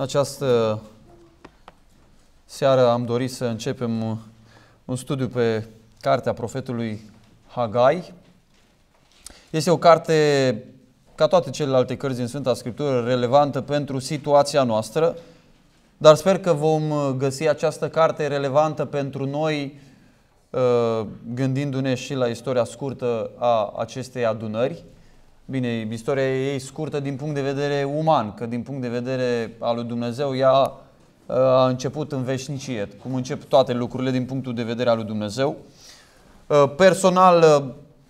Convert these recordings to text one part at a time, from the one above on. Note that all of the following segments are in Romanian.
În această seară am dorit să începem un studiu pe cartea profetului Hagai. Este o carte, ca toate celelalte cărți din Sfânta Scriptură, relevantă pentru situația noastră, dar sper că vom găsi această carte relevantă pentru noi, uh, gândindu-ne și la istoria scurtă a acestei adunări. Bine, istoria ei scurtă din punct de vedere uman, că din punct de vedere al lui Dumnezeu ea uh, a început în veșnicie, cum încep toate lucrurile din punctul de vedere al lui Dumnezeu. Uh, personal, uh,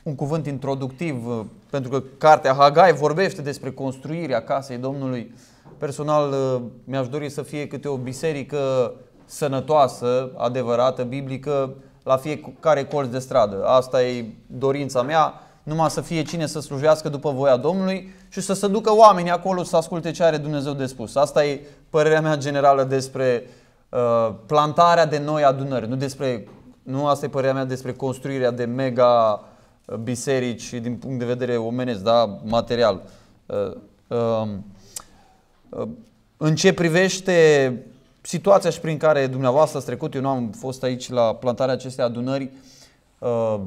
un cuvânt introductiv, pentru că cartea Hagai vorbește despre construirea casei Domnului. Personal, mi-aș dori să fie câte o biserică sănătoasă, adevărată, biblică, la fiecare colț de stradă. Asta e dorința mea numai să fie cine să slujească după voia Domnului și să se ducă oamenii acolo să asculte ce are Dumnezeu de spus. Asta e părerea mea generală despre uh, plantarea de noi adunări, nu despre nu asta e părerea mea despre construirea de mega uh, biserici din punct de vedere omenesc, da, material. Uh, uh, uh, în ce privește situația și prin care dumneavoastră ați trecut, eu nu am fost aici la plantarea acestei adunări, uh,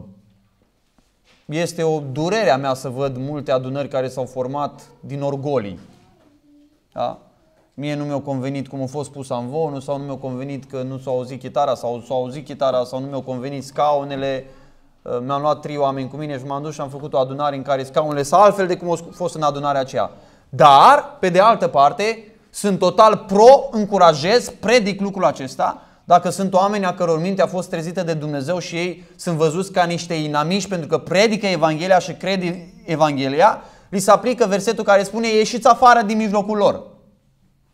este o durere a mea să văd multe adunări care s-au format din orgolii. Da? Mie nu mi-a convenit cum a fost pus amvonul sau nu mi-a convenit că nu s au auzit chitara sau s au auzit chitara sau nu mi-au convenit scaunele. Uh, mi-am luat trei oameni cu mine și m-am dus și am făcut o adunare în care scaunele sunt altfel de cum a fost în adunarea aceea. Dar, pe de altă parte, sunt total pro, încurajez, predic lucrul acesta dacă sunt oameni a căror minte a fost trezită de Dumnezeu și ei sunt văzuți ca niște inamici pentru că predică Evanghelia și cred Evanghelia, li se aplică versetul care spune ieșiți afară din mijlocul lor.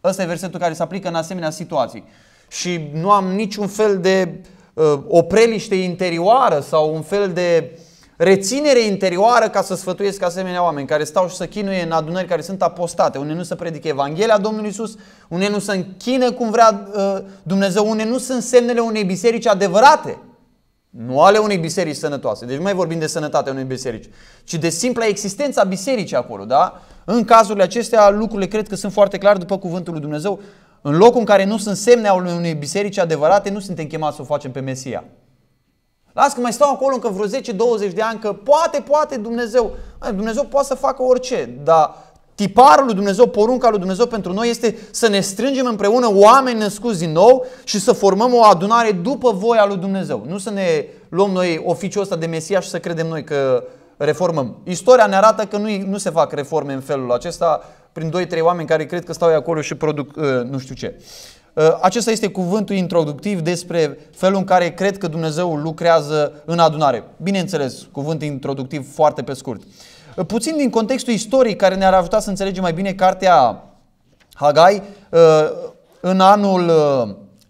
Ăsta e versetul care se aplică în asemenea situații. Și nu am niciun fel de uh, opreliște interioară sau un fel de uh, reținere interioară ca să sfătuiesc asemenea oameni care stau și să chinuie în adunări care sunt apostate, unde nu se predică Evanghelia Domnului Isus, unde nu se închină cum vrea uh, Dumnezeu, unde nu sunt semnele unei biserici adevărate, nu ale unei biserici sănătoase. Deci nu mai vorbim de sănătatea unei biserici, ci de simpla existența bisericii acolo, da? În cazurile acestea lucrurile cred că sunt foarte clare după cuvântul lui Dumnezeu. În locul în care nu sunt semne ale unei biserici adevărate, nu suntem chemați să o facem pe Mesia. Las că mai stau acolo încă vreo 10-20 de ani, că poate, poate Dumnezeu, Dumnezeu poate să facă orice, dar tiparul lui Dumnezeu, porunca lui Dumnezeu pentru noi este să ne strângem împreună oameni născuți din nou și să formăm o adunare după voia lui Dumnezeu. Nu să ne luăm noi oficiul ăsta de Mesia și să credem noi că reformăm. Istoria ne arată că nu, nu se fac reforme în felul acesta prin 2-3 oameni care cred că stau acolo și produc uh, nu știu ce. Uh, Uh, acesta este cuvântul introductiv despre felul în care cred că Dumnezeu lucrează în adunare. Bineînțeles, cuvânt introductiv foarte pe scurt. Uh, puțin din contextul istoric care ne-ar ajuta să înțelegem mai bine cartea Hagai, uh, în anul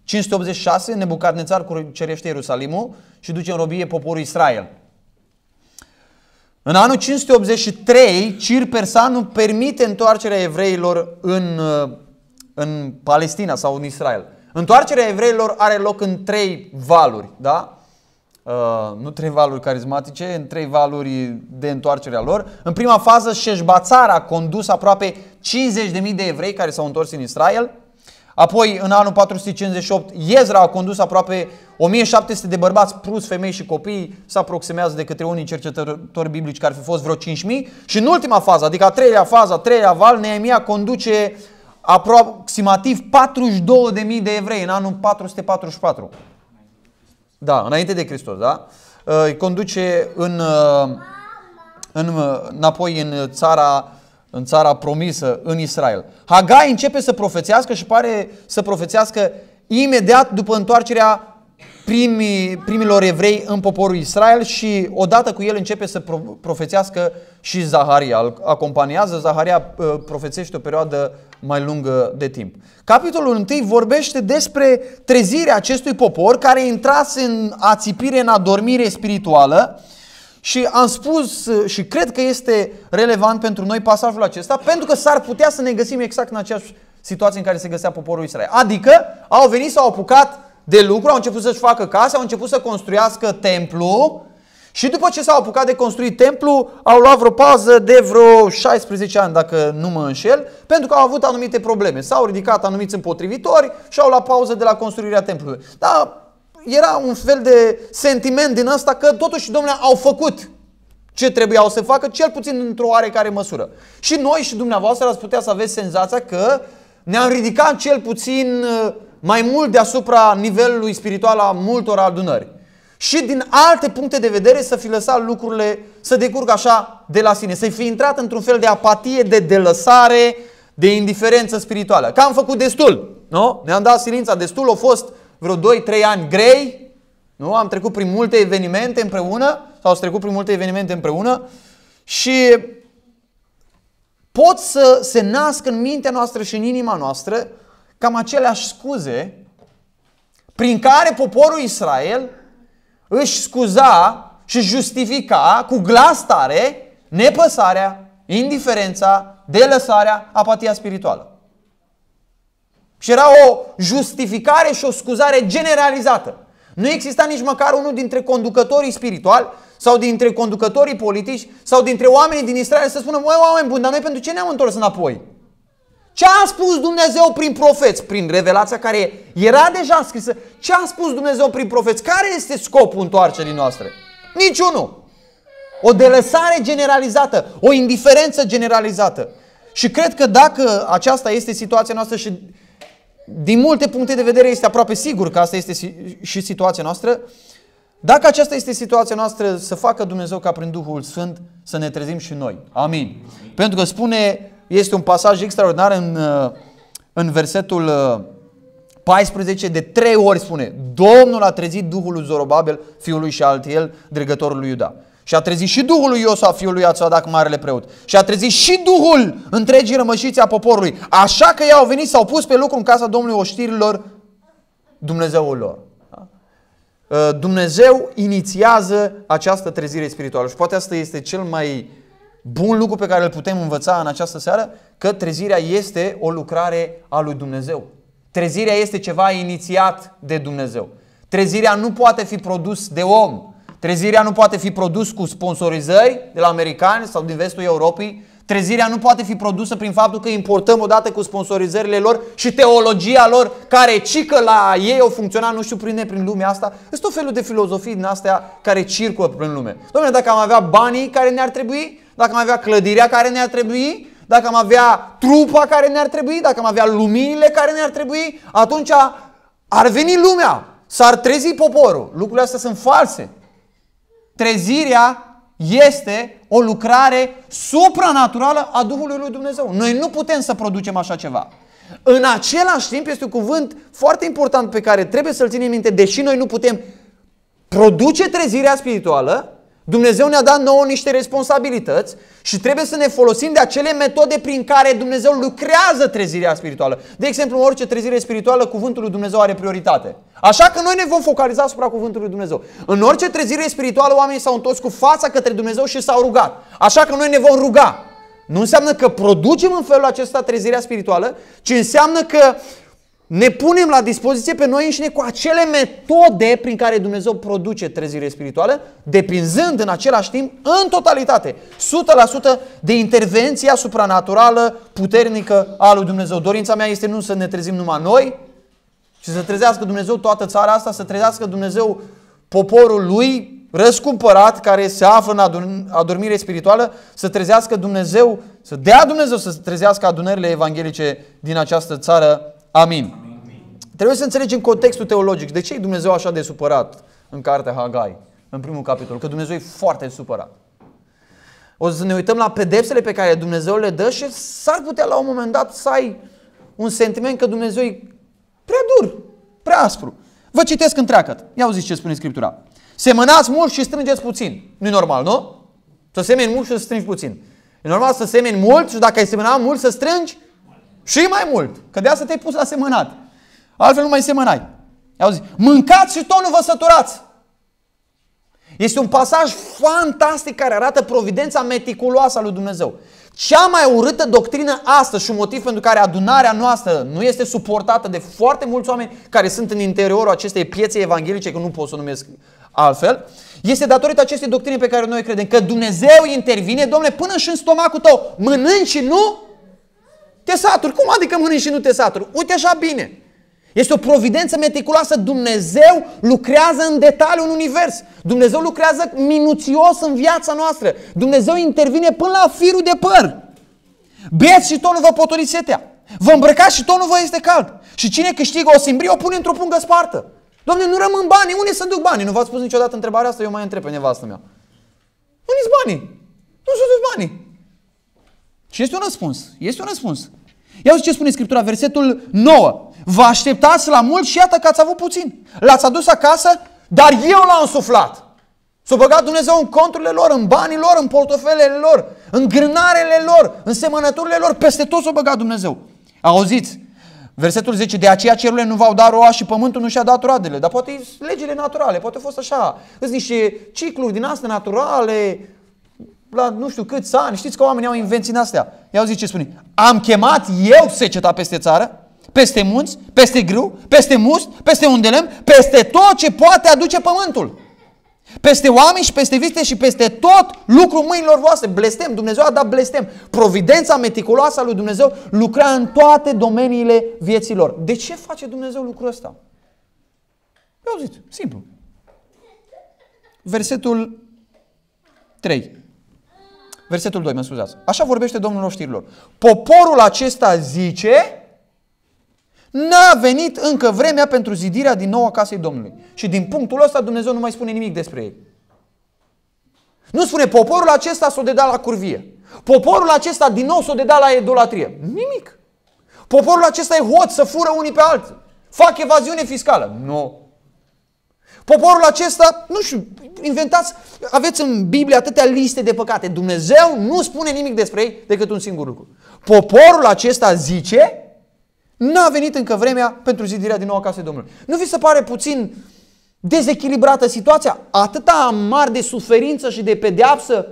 586, Nebucadnețar cerește Ierusalimul și duce în robie poporul Israel. În anul 583, Cir Persanu permite întoarcerea evreilor în în Palestina sau în Israel. Întoarcerea evreilor are loc în trei valuri, da? Uh, nu trei valuri carismatice, în trei valuri de întoarcere a lor. În prima fază, Șeșbațar a condus aproape 50.000 de evrei care s-au întors în Israel. Apoi, în anul 458, Iezra a condus aproape 1700 de bărbați plus femei și copii, se aproximează de către unii cercetători biblici care ar fi fost vreo 5000. Și în ultima fază, adică a treia fază, a treia val, Neemia conduce uh, aproximativ 42.000 de evrei în anul 444. Da, înainte de Hristos, da? Uh, îi conduce în, uh, în, uh, înapoi în țara, în țara promisă, în Israel. Hagai începe să profețească și pare să profețească imediat după întoarcerea primii, primilor evrei în poporul Israel și odată cu el începe să profețească și Zaharia. Îl acompaniază, Zaharia profețește o perioadă mai lungă de timp. Capitolul 1 vorbește despre trezirea acestui popor care intrase în ațipire, în adormire spirituală și am spus și cred că este relevant pentru noi pasajul acesta pentru că s-ar putea să ne găsim exact în aceeași situație în care se găsea poporul Israel. Adică au venit, s-au apucat de lucru, au început să-și facă case, au început să construiască templu, și după ce s-au apucat de construit templu, au luat vreo pauză de vreo 16 ani, dacă nu mă înșel, pentru că au avut anumite probleme. S-au ridicat anumiți împotrivitori și au luat pauză de la construirea templului. Dar era un fel de sentiment din asta că totuși, domnule, au făcut ce trebuiau să facă, cel puțin într-o oarecare măsură. Și noi și dumneavoastră ați putea să aveți senzația că ne-am ridicat cel puțin uh, mai mult deasupra nivelului spiritual a multor adunări și din alte puncte de vedere să fi lăsat lucrurile să decurgă așa de la sine, să-i fi intrat într-un fel de apatie, de delăsare, de indiferență spirituală. Că am făcut destul, nu? Ne-am dat silința destul, au fost vreo 2-3 ani grei, nu? Am trecut prin multe evenimente împreună, sau au trecut prin multe evenimente împreună și pot să se nască în mintea noastră și în inima noastră cam aceleași scuze prin care poporul Israel își scuza și justifica cu glas tare nepăsarea, indiferența, delăsarea, apatia spirituală. Și era o justificare și o scuzare generalizată. Nu exista nici măcar unul dintre conducătorii spirituali sau dintre conducătorii politici sau dintre oamenii din Israel să spună, măi oameni buni, dar noi pentru ce ne-am întors înapoi? Ce a spus Dumnezeu prin profeți? Prin revelația care era deja scrisă. Ce a spus Dumnezeu prin profeți? Care este scopul întoarcerii noastre? Niciunul. O delăsare generalizată, o indiferență generalizată. Și cred că dacă aceasta este situația noastră și din multe puncte de vedere este aproape sigur că asta este și situația noastră, dacă aceasta este situația noastră, să facă Dumnezeu ca prin Duhul Sfânt să ne trezim și noi. Amin. Amin. Pentru că spune este un pasaj extraordinar în, uh, în versetul 14, uh, de trei ori spune, Domnul a trezit Duhul lui Zorobabel, fiul lui Șaltiel, dregătorul lui Iuda. Și a trezit și Duhul lui Iosua, fiul lui Ațoadac, marele preot. Și a trezit și Duhul întregii rămășiți a poporului. Așa că ei au venit, s-au pus pe lucru în casa Domnului oștirilor, Dumnezeul lor. Da? Uh, Dumnezeu inițiază această trezire spirituală și poate asta este cel mai bun lucru pe care îl putem învăța în această seară? Că trezirea este o lucrare a lui Dumnezeu. Trezirea este ceva inițiat de Dumnezeu. Trezirea nu poate fi produs de om. Trezirea nu poate fi produs cu sponsorizări de la americani sau din vestul Europei. Trezirea nu poate fi produsă prin faptul că importăm odată cu sponsorizările lor și teologia lor, care cică la ei o funcționa, nu știu, prin prin lumea asta. Este tot felul de filozofii din astea care circulă prin lume. Domnule, dacă am avea banii care ne-ar trebui, dacă am avea clădirea care ne-ar trebui, dacă am avea trupa care ne-ar trebui, dacă am avea luminile care ne-ar trebui, atunci ar veni lumea, s-ar trezi poporul. Lucrurile astea sunt false. Trezirea este o lucrare supranaturală a Duhului lui Dumnezeu. Noi nu putem să producem așa ceva. În același timp este un cuvânt foarte important pe care trebuie să-l ținem minte, deși noi nu putem produce trezirea spirituală, Dumnezeu ne-a dat nouă niște responsabilități și trebuie să ne folosim de acele metode prin care Dumnezeu lucrează trezirea spirituală. De exemplu, în orice trezire spirituală, cuvântul lui Dumnezeu are prioritate. Așa că noi ne vom focaliza asupra cuvântului lui Dumnezeu. În orice trezire spirituală, oamenii s-au întors cu fața către Dumnezeu și s-au rugat. Așa că noi ne vom ruga. Nu înseamnă că producem în felul acesta trezirea spirituală, ci înseamnă că ne punem la dispoziție pe noi înșine cu acele metode prin care Dumnezeu produce trezire spirituală, depinzând în același timp, în totalitate, 100% de intervenția supranaturală puternică a lui Dumnezeu. Dorința mea este nu să ne trezim numai noi, ci să trezească Dumnezeu toată țara asta, să trezească Dumnezeu poporul lui răscumpărat care se află în adormire spirituală, să trezească Dumnezeu, să dea Dumnezeu să trezească adunările evanghelice din această țară. Amin. Trebuie să înțelegem contextul teologic. De ce e Dumnezeu așa de supărat în cartea Hagai, în primul capitol? Că Dumnezeu e foarte supărat. O să ne uităm la pedepsele pe care Dumnezeu le dă și s-ar putea la un moment dat să ai un sentiment că Dumnezeu e prea dur, prea aspru. Vă citesc întreagă. Ia auziți ce spune Scriptura. Semănați mult și strângeți puțin. nu e normal, nu? Să semeni mult și să strângi puțin. E normal să semeni mult și dacă ai semănat mult să strângi și mai mult. Că de asta te-ai pus la semănat. Altfel nu mai semănai. zis, mâncați și tot nu vă săturați. Este un pasaj fantastic care arată providența meticuloasă a lui Dumnezeu. Cea mai urâtă doctrină astăzi și un motiv pentru care adunarea noastră nu este suportată de foarte mulți oameni care sunt în interiorul acestei piețe evanghelice, că nu pot să o numesc altfel, este datorită acestei doctrine pe care noi credem că Dumnezeu intervine, domnule, până și în stomacul tău. Mănânci și nu te saturi. Cum adică mănânci și nu te saturi? Uite așa bine. Este o providență meticuloasă. Dumnezeu lucrează în detaliu în univers. Dumnezeu lucrează minuțios în viața noastră. Dumnezeu intervine până la firul de păr. Beți și tot nu vă potoli setea. Vă îmbrăcați și tot nu vă este cald. Și cine câștigă o simbrie o pune într-o pungă spartă. Doamne, nu rămân banii. Unde să duc banii? Nu v-ați spus niciodată întrebarea asta? Eu mai întreb pe nevastă mea. Unde s banii? Nu sunt banii. Și este un răspuns. Este un răspuns. Ia uite ce spune Scriptura, versetul 9. Vă așteptați la mult și iată că ați avut puțin. L-ați adus acasă, dar eu l-am suflat. S-a băgat Dumnezeu în conturile lor, în banii lor, în portofelele lor, în grânarele lor, în semănăturile lor, peste tot s-a băgat Dumnezeu. Auziți, versetul 10, de aceea cerurile nu v-au dat roa și pământul nu și-a dat roadele, dar poate legile naturale, poate a fost așa, sunt niște cicluri din astea naturale, la nu știu câți ani, știți că oamenii au invenții în astea. Ia auziți ce spune, am chemat eu seceta peste țară peste munți, peste grâu, peste must, peste unde lemn, peste tot ce poate aduce pământul. Peste oameni și peste viste și peste tot lucrul mâinilor voastre. Blestem, Dumnezeu a dat blestem. Providența meticuloasă a lui Dumnezeu lucra în toate domeniile vieților. De ce face Dumnezeu lucrul ăsta? Eu zic, simplu. Versetul 3. Versetul 2, mă scuzați. Așa vorbește Domnul oștirilor. Poporul acesta zice, N-a venit încă vremea pentru zidirea din nou a casei Domnului. Și din punctul ăsta Dumnezeu nu mai spune nimic despre ei. Nu spune poporul acesta s-o deda la curvie. Poporul acesta din nou s-o deda la idolatrie. Nimic. Poporul acesta e hot să fură unii pe alții. Fac evaziune fiscală. Nu. Poporul acesta, nu știu, inventați, aveți în Biblie atâtea liste de păcate. Dumnezeu nu spune nimic despre ei decât un singur lucru. Poporul acesta zice N-a venit încă vremea pentru zidirea din nou a casei Domnului. Nu vi se pare puțin dezechilibrată situația? Atâta amar de suferință și de pedeapsă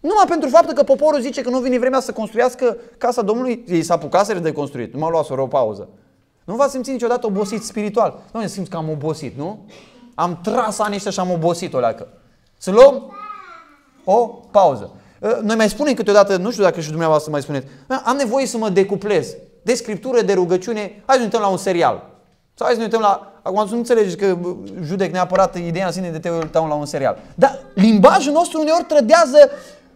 numai pentru faptul că poporul zice că nu vine vremea să construiască casa Domnului, ei s-a să de construit, nu m-a luat o pauză. Nu v-ați simțit niciodată obosit spiritual. Nu ne simți că am obosit, nu? Am tras anii ăștia și am obosit o leacă. Să luăm o pauză. Ă, noi mai spunem câteodată, nu știu dacă și dumneavoastră mai spuneți, am nevoie să mă decuplez de scriptură, de rugăciune, hai să ne uităm la un serial. Sau hai să ne uităm la... Acum nu înțelegeți că judec neapărat ideea în sine de te uităm la un serial. Dar limbajul nostru uneori trădează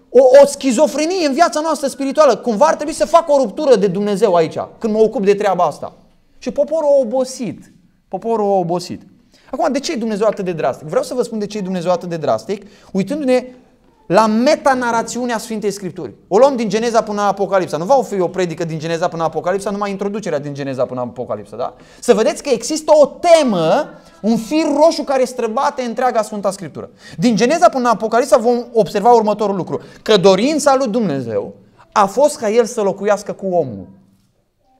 o, o schizofrenie în viața noastră spirituală. Cumva ar trebui să fac o ruptură de Dumnezeu aici, când mă ocup de treaba asta. Și poporul a obosit. Poporul a obosit. Acum, de ce e Dumnezeu atât de drastic? Vreau să vă spun de ce e Dumnezeu atât de drastic, uitându-ne la metanarațiunea Sfintei Scripturi. O luăm din Geneza până la Apocalipsa. Nu va fi o predică din Geneza până la Apocalipsa, numai introducerea din Geneza până la Apocalipsa, da? Să vedeți că există o temă, un fir roșu care străbate întreaga Sfânta Scriptură. Din Geneza până la Apocalipsa vom observa următorul lucru. Că dorința lui Dumnezeu a fost ca el să locuiască cu omul.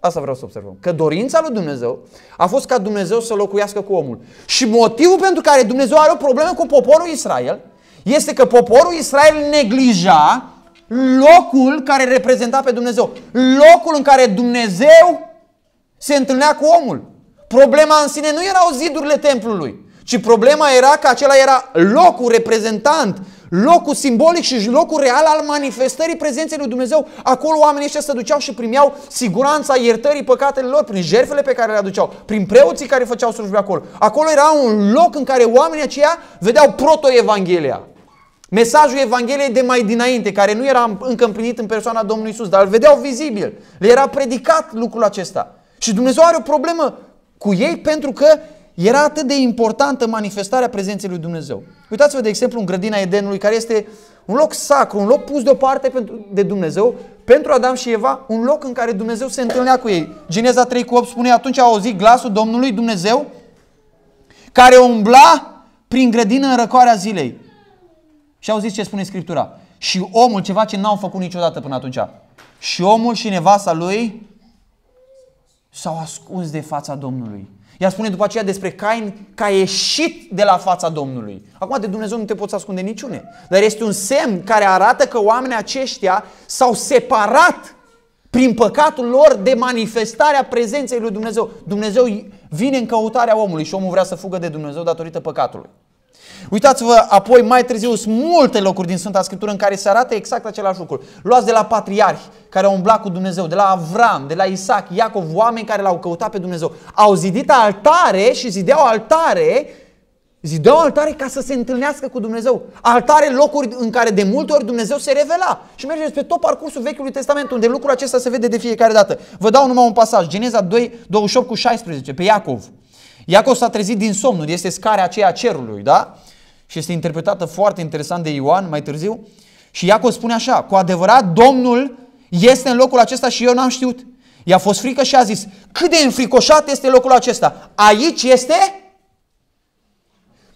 Asta vreau să observăm. Că dorința lui Dumnezeu a fost ca Dumnezeu să locuiască cu omul. Și motivul pentru care Dumnezeu are o problemă cu poporul Israel este că poporul Israel neglija locul care reprezenta pe Dumnezeu. Locul în care Dumnezeu se întâlnea cu omul. Problema în sine nu erau zidurile templului, ci problema era că acela era locul reprezentant, locul simbolic și locul real al manifestării prezenței lui Dumnezeu. Acolo oamenii ăștia se duceau și primeau siguranța iertării păcatelor lor prin jertfele pe care le aduceau, prin preoții care făceau slujbe acolo. Acolo era un loc în care oamenii aceia vedeau proto-evanghelia. Mesajul Evangheliei de mai dinainte, care nu era încă împlinit în persoana Domnului Isus, dar îl vedeau vizibil, le era predicat lucrul acesta. Și Dumnezeu are o problemă cu ei pentru că era atât de importantă manifestarea prezenței lui Dumnezeu. Uitați-vă, de exemplu, în grădina Edenului, care este un loc sacru, un loc pus deoparte de Dumnezeu, pentru Adam și Eva, un loc în care Dumnezeu se întâlnea cu ei. Geneza 3 cu 8 spune, atunci a auzit glasul Domnului Dumnezeu, care umbla prin grădină în răcoarea zilei. Și auziți ce spune Scriptura. Și omul, ceva ce n-au făcut niciodată până atunci. Și omul și nevasta lui s-au ascuns de fața Domnului. Ea spune după aceea despre Cain că a ieșit de la fața Domnului. Acum de Dumnezeu nu te poți ascunde niciune. Dar este un semn care arată că oamenii aceștia s-au separat prin păcatul lor de manifestarea prezenței lui Dumnezeu. Dumnezeu vine în căutarea omului și omul vrea să fugă de Dumnezeu datorită păcatului. Uitați-vă apoi mai târziu, sunt multe locuri din Sfânta Scriptură în care se arată exact același lucru. Luați de la patriarhi care au umblat cu Dumnezeu, de la Avram, de la Isaac, Iacov, oameni care l-au căutat pe Dumnezeu. Au zidit altare și zideau altare Zideau altare ca să se întâlnească cu Dumnezeu. Altare locuri în care de multe ori Dumnezeu se revela. Și mergeți pe tot parcursul Vechiului Testament, unde lucrul acesta se vede de fiecare dată. Vă dau numai un pasaj, Geneza 2, 28 cu 16, pe Iacov. Iacov s-a trezit din somnul, este scara aceea cerului, da? Și este interpretată foarte interesant de Ioan mai târziu. Și Iacov spune așa, cu adevărat Domnul este în locul acesta și eu n-am știut. I-a fost frică și a zis, cât de înfricoșat este locul acesta. Aici este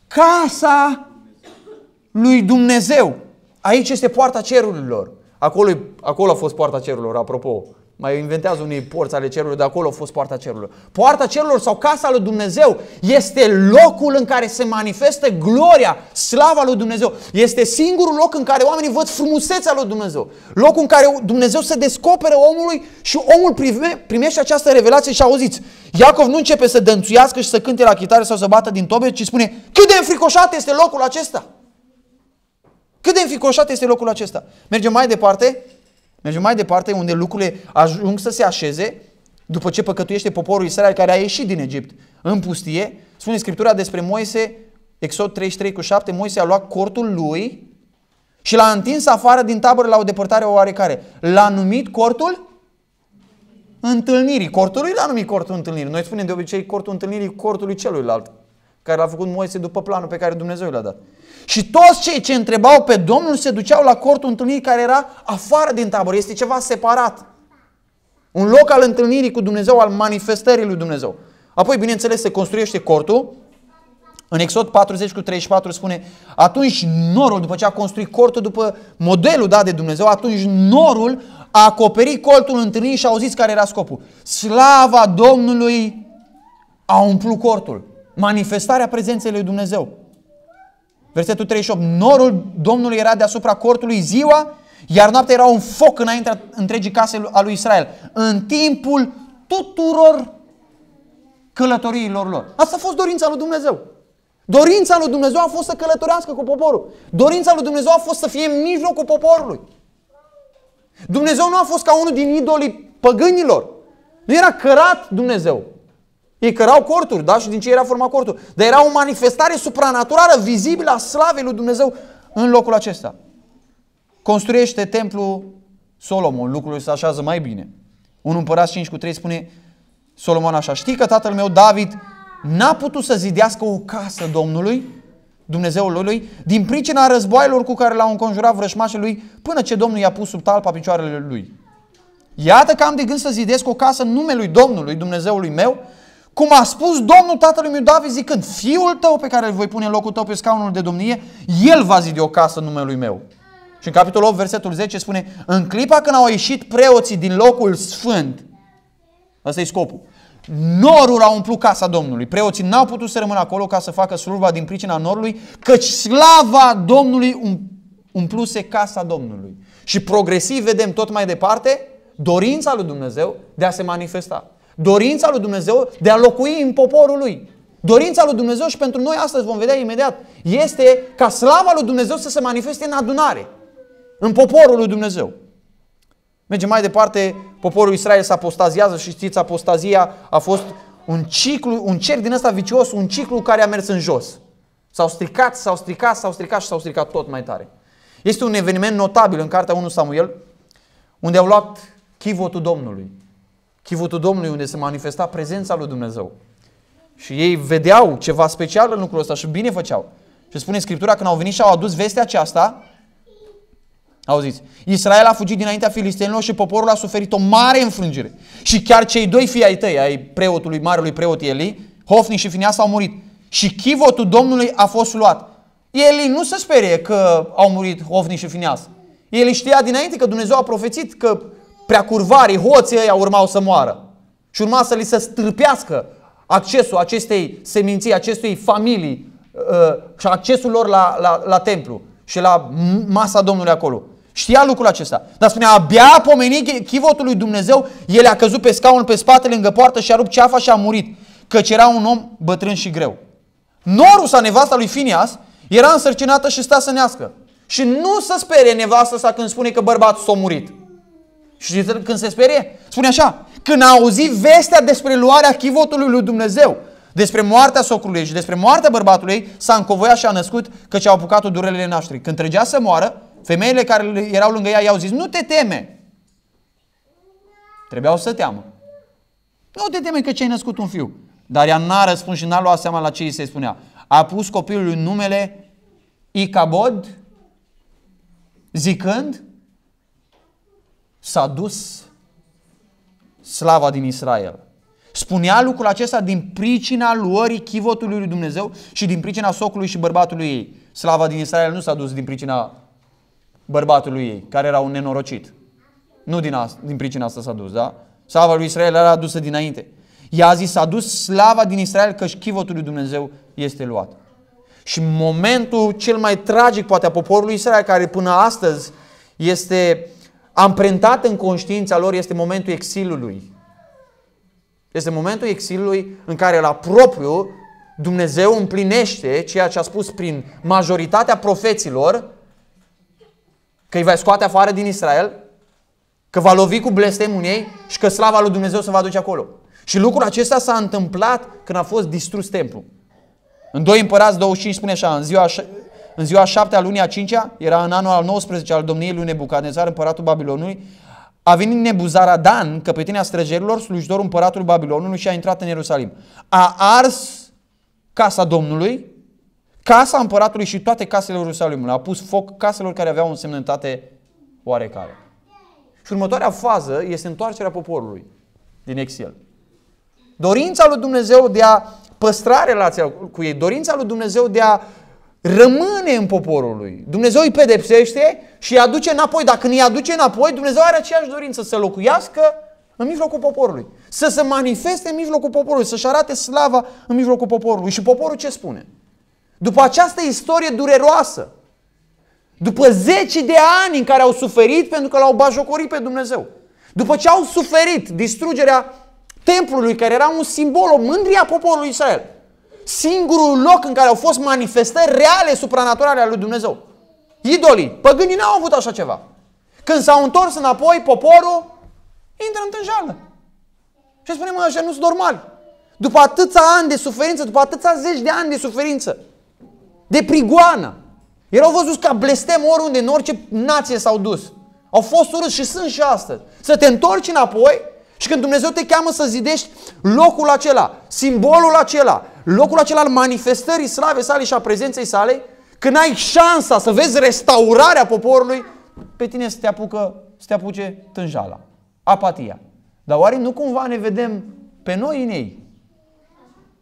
casa lui Dumnezeu. Aici este poarta cerurilor. Acolo, acolo a fost poarta cerurilor, apropo mai inventează unii porți ale cerului, de acolo a fost poarta cerului. Poarta cerului sau casa lui Dumnezeu este locul în care se manifestă gloria, slava lui Dumnezeu. Este singurul loc în care oamenii văd frumusețea lui Dumnezeu. Locul în care Dumnezeu se descoperă omului și omul prime, primește această revelație și auziți, Iacov nu începe să dănțuiască și să cânte la chitare sau să bată din tobe, ci spune cât de înfricoșat este locul acesta. Cât de înfricoșat este locul acesta. Mergem mai departe. Mergem mai departe unde lucrurile ajung să se așeze după ce păcătuiește poporul Israel care a ieșit din Egipt în pustie. Spune Scriptura despre Moise, Exod 33 cu 7, Moise a luat cortul lui și l-a întins afară din tabără la o depărtare oarecare. L-a numit cortul întâlnirii. Cortul lui l-a numit cortul întâlnirii. Noi spunem de obicei cortul întâlnirii cortului celuilalt, care l-a făcut Moise după planul pe care Dumnezeu l-a dat. Și toți cei ce întrebau pe Domnul se duceau la cortul întâlnirii care era afară din tabără. Este ceva separat. Un loc al întâlnirii cu Dumnezeu, al manifestării lui Dumnezeu. Apoi, bineînțeles, se construiește cortul. În Exod 40 cu 34 spune, atunci norul, după ce a construit cortul după modelul dat de Dumnezeu, atunci norul a acoperit cortul întâlnirii și au zis care era scopul. Slava Domnului a umplut cortul. Manifestarea prezenței lui Dumnezeu. Versetul 38. Norul Domnului era deasupra cortului ziua, iar noaptea era un foc înaintea întregii case a lui Israel. În timpul tuturor călătoriilor lor. Asta a fost dorința lui Dumnezeu. Dorința lui Dumnezeu a fost să călătorească cu poporul. Dorința lui Dumnezeu a fost să fie în mijlocul poporului. Dumnezeu nu a fost ca unul din idolii păgânilor. Nu era cărat Dumnezeu. Ei cărau corturi, da? Și din ce era forma cortul. Dar era o manifestare supranaturală, vizibilă a slavei lui Dumnezeu în locul acesta. Construiește templul Solomon, lucrurile se așează mai bine. Un împărat 5 cu 3 spune Solomon așa, știi că tatăl meu David n-a putut să zidească o casă Domnului, Dumnezeului lui, din pricina războaielor cu care l-au înconjurat vrășmașii lui, până ce Domnul i-a pus sub talpa picioarele lui. Iată că am de gând să zidesc o casă în numele lui Domnului, Dumnezeului meu, cum a spus Domnul tatălui meu David zicând, fiul tău pe care îl voi pune în locul tău pe scaunul de domnie, el va zide o casă în lui meu. Și în capitolul 8, versetul 10 spune, în clipa când au ieșit preoții din locul sfânt, ăsta e scopul, norul a umplut casa Domnului. Preoții n-au putut să rămână acolo ca să facă slujba din pricina norului, căci slava Domnului um-, umpluse casa Domnului. Și progresiv vedem tot mai departe dorința lui Dumnezeu de a se manifesta. Dorința lui Dumnezeu de a locui în poporul lui. Dorința lui Dumnezeu și pentru noi astăzi vom vedea imediat, este ca slava lui Dumnezeu să se manifeste în adunare, în poporul lui Dumnezeu. Mergem mai departe, poporul Israel se apostaziază și știți, apostazia a fost un ciclu, un cerc din ăsta vicios, un ciclu care a mers în jos. S-au stricat, s-au stricat, s-au stricat și s-au stricat tot mai tare. Este un eveniment notabil în cartea 1 Samuel, unde au luat chivotul Domnului chivotul Domnului unde se manifesta prezența lui Dumnezeu. Și ei vedeau ceva special în lucrul ăsta și bine făceau. Și spune Scriptura, când au venit și au adus vestea aceasta, auziți, Israel a fugit dinaintea filistenilor și poporul a suferit o mare înfrângere. Și chiar cei doi fii ai tăi, ai preotului, marelui preot Eli, Hofni și Fineas au murit. Și chivotul Domnului a fost luat. Eli nu se sperie că au murit Hofni și Fineas. El știa dinainte că Dumnezeu a profețit că preacurvarii, hoții ăia urmau să moară. Și urma să li se stârpească accesul acestei seminții, acestei familii uh, și accesul lor la, la, la templu și la masa Domnului acolo. Știa lucrul acesta. Dar spunea, abia a pomenit chivotul lui Dumnezeu, el a căzut pe scaun, pe spatele, lângă poartă și a rupt ceafa și a murit, căci era un om bătrân și greu. Norul sa, nevasta lui Finias, era însărcinată și sta să nească. Și nu se sperie nevastă sa când spune că bărbatul s-a murit. Și când se sperie? Spune așa, când a auzit vestea despre luarea chivotului lui Dumnezeu, despre moartea socrului și despre moartea bărbatului, s-a încovoiat și a născut căci au apucat-o durelele nașterii. Când trăgea să moară, femeile care erau lângă ea i-au zis, nu te teme. Trebuiau să teamă. Nu te teme că ce ai născut un fiu. Dar ea n-a răspuns și n-a luat seama la ce îi se spunea. A pus copilul în numele Icabod, zicând, s-a dus slava din Israel. Spunea lucrul acesta din pricina luării chivotului lui Dumnezeu și din pricina socului și bărbatului ei. Slava din Israel nu s-a dus din pricina bărbatului ei, care era un nenorocit. Nu din, asta, din pricina asta s-a dus, da? Slava lui Israel era adusă dinainte. Ea a zis, s-a dus slava din Israel că și chivotul lui Dumnezeu este luat. Și momentul cel mai tragic poate a poporului Israel, care până astăzi este amprentat în conștiința lor este momentul exilului. Este momentul exilului în care la propriu Dumnezeu împlinește ceea ce a spus prin majoritatea profeților, că îi va scoate afară din Israel, că va lovi cu blestemul ei și că slava lui Dumnezeu se va duce acolo. Și lucrul acesta s-a întâmplat când a fost distrus templul. În 2 împărați 25 spune așa, în ziua în ziua 7 a lunii a 5-a, era în anul al 19 al domniei lui Nebucadnezar, împăratul Babilonului, a venit Nebuzaradan, căpetenia străjerilor, slujitor împăratului Babilonului și a intrat în Ierusalim. A ars casa Domnului, casa împăratului și toate casele Ierusalimului. A pus foc caselor care aveau însemnătate oarecare. Și următoarea fază este întoarcerea poporului din exil. Dorința lui Dumnezeu de a păstra relația cu ei, dorința lui Dumnezeu de a rămâne în poporul lui. Dumnezeu îi pedepsește și îi aduce înapoi. Dacă îi aduce înapoi, Dumnezeu are aceeași dorință să locuiască în mijlocul poporului. Să se manifeste în mijlocul poporului, să-și arate slava în mijlocul poporului. Și poporul ce spune? După această istorie dureroasă, după zeci de ani în care au suferit pentru că l-au bajocorit pe Dumnezeu, după ce au suferit distrugerea templului, care era un simbol, o mândrie a poporului Israel, singurul loc în care au fost manifestări reale supranaturale ale lui Dumnezeu. Idolii, păgânii n-au avut așa ceva. Când s-au întors înapoi, poporul intră în tânjală. Și spune, mă, așa nu sunt normal. După atâția ani de suferință, după atâția zeci de ani de suferință, de prigoană, erau văzuți ca blestem oriunde, în orice nație s-au dus. Au fost urâți și sunt și astăzi. Să te întorci înapoi și când Dumnezeu te cheamă să zidești locul acela, simbolul acela, locul acela al manifestării slave sale și a prezenței sale, când ai șansa să vezi restaurarea poporului, pe tine să te, apucă, să te apuce tânjala, apatia. Dar oare nu cumva ne vedem pe noi în ei?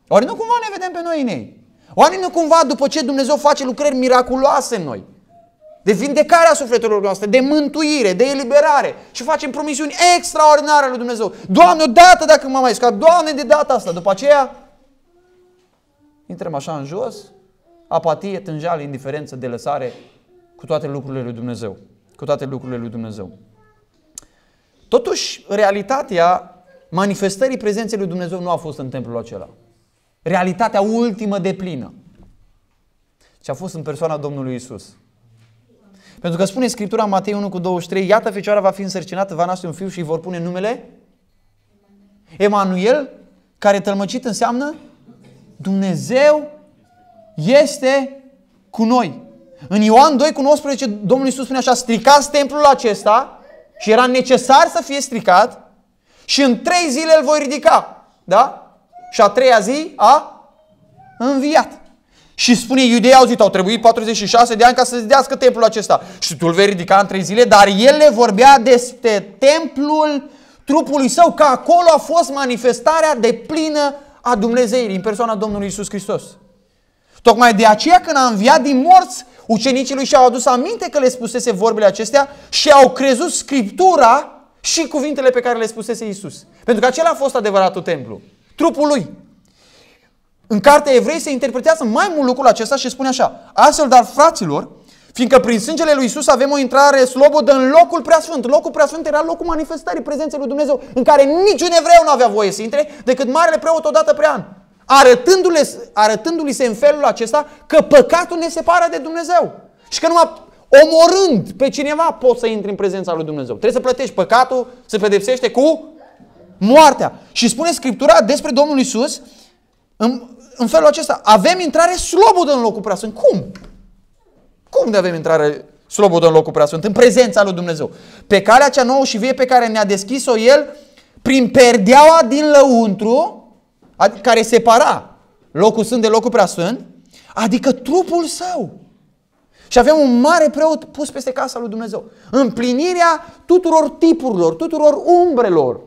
Oare nu cumva ne vedem pe noi în ei? Oare nu cumva după ce Dumnezeu face lucrări miraculoase în noi? de vindecare a sufletelor noastre, de mântuire, de eliberare și facem promisiuni extraordinare lui Dumnezeu. Doamne, odată dacă mă mai scap, Doamne, de data asta, după aceea intrăm așa în jos, apatie, tânjale, indiferență, de lăsare cu toate lucrurile lui Dumnezeu. Cu toate lucrurile lui Dumnezeu. Totuși, realitatea manifestării prezenței lui Dumnezeu nu a fost în templul acela. Realitatea ultimă de plină. Ce a fost în persoana Domnului Isus. Pentru că spune Scriptura Matei 1 cu 23, iată fecioara va fi însărcinată, va naște un fiu și îi vor pune numele Emanuel, care tălmăcit înseamnă Dumnezeu este cu noi. În Ioan 2 cu 19, Domnul Iisus spune așa, stricați templul acesta și era necesar să fie stricat și în trei zile îl voi ridica. Da? Și a treia zi a înviat. Și spune, iudeii au zis, au trebuit 46 de ani ca să zidească templul acesta. Și tu îl vei ridica în trei zile, dar el le vorbea despre templul trupului său, că acolo a fost manifestarea de plină a Dumnezeirii în persoana Domnului Isus Hristos. Tocmai de aceea când a înviat din morți, ucenicii lui și-au adus aminte că le spusese vorbele acestea și au crezut Scriptura și cuvintele pe care le spusese Isus. Pentru că acela a fost adevăratul templu, trupul lui în cartea Evrei se interpretează mai mult lucrul acesta și spune așa. Astfel, dar fraților, Fiindcă prin sângele lui Isus avem o intrare slobodă în locul preasfânt. Locul preasfânt era locul manifestării prezenței lui Dumnezeu, în care niciun evreu nu avea voie să intre, decât marele preot odată pe an. Arătându-le, arătându-li se în felul acesta că păcatul ne separă de Dumnezeu. Și că numai omorând pe cineva poți să intri în prezența lui Dumnezeu. Trebuie să plătești păcatul, se pedepsește cu moartea. Și spune Scriptura despre Domnul Isus, în în felul acesta, avem intrare slobodă în locul preasfânt. Cum? Cum de avem intrare slobodă în locul preasfânt? În prezența lui Dumnezeu. Pe calea cea nouă și vie pe care ne-a deschis-o El, prin perdeaua din lăuntru, care separa locul sfânt de locul preasfânt, adică trupul său. Și avem un mare preot pus peste casa lui Dumnezeu. Împlinirea tuturor tipurilor, tuturor umbrelor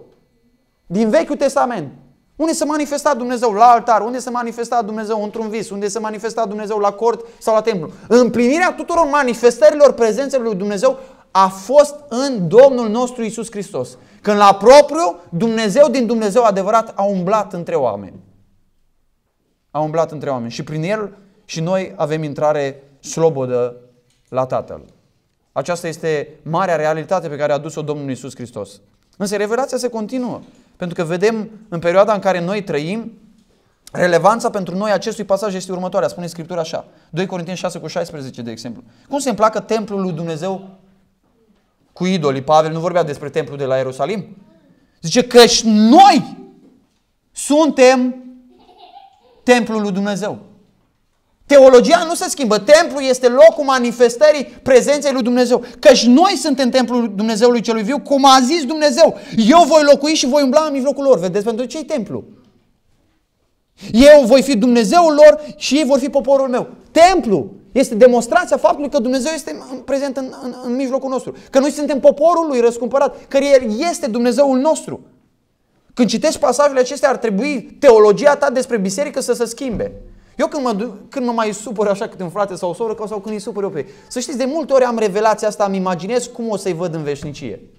din Vechiul Testament unde se manifesta Dumnezeu? La altar. Unde se manifesta Dumnezeu? Într-un vis. Unde se manifesta Dumnezeu? La cort sau la templu. Împlinirea tuturor manifestărilor prezenței lui Dumnezeu a fost în Domnul nostru Isus Hristos. Când la propriu, Dumnezeu din Dumnezeu adevărat a umblat între oameni. A umblat între oameni. Și prin El și noi avem intrare slobodă la Tatăl. Aceasta este marea realitate pe care a adus-o Domnul Isus Hristos. Însă revelația se continuă. Pentru că vedem în perioada în care noi trăim, relevanța pentru noi acestui pasaj este următoarea. Spune Scriptura așa, 2 Corinteni 6 cu 16 de exemplu. Cum se împlacă templul lui Dumnezeu cu idolii? Pavel nu vorbea despre templul de la Ierusalim. Zice că și noi suntem templul lui Dumnezeu. Teologia nu se schimbă. Templul este locul manifestării prezenței lui Dumnezeu. Căci noi suntem templul Dumnezeului celui viu, cum a zis Dumnezeu. Eu voi locui și voi umbla în mijlocul lor. Vedeți pentru ce e templu? Eu voi fi Dumnezeul lor și ei vor fi poporul meu. Templu este demonstrația faptului că Dumnezeu este prezent în, în, în mijlocul nostru. Că noi suntem poporul lui răscumpărat, că El este Dumnezeul nostru. Când citești pasajele acestea, ar trebui teologia ta despre biserică să se schimbe. Eu când mă, când mă mai supăr așa cât un frate sau o soră sau când îi supăr eu pe ei. Să știți, de multe ori am revelația asta, îmi imaginez cum o să-i văd în veșnicie.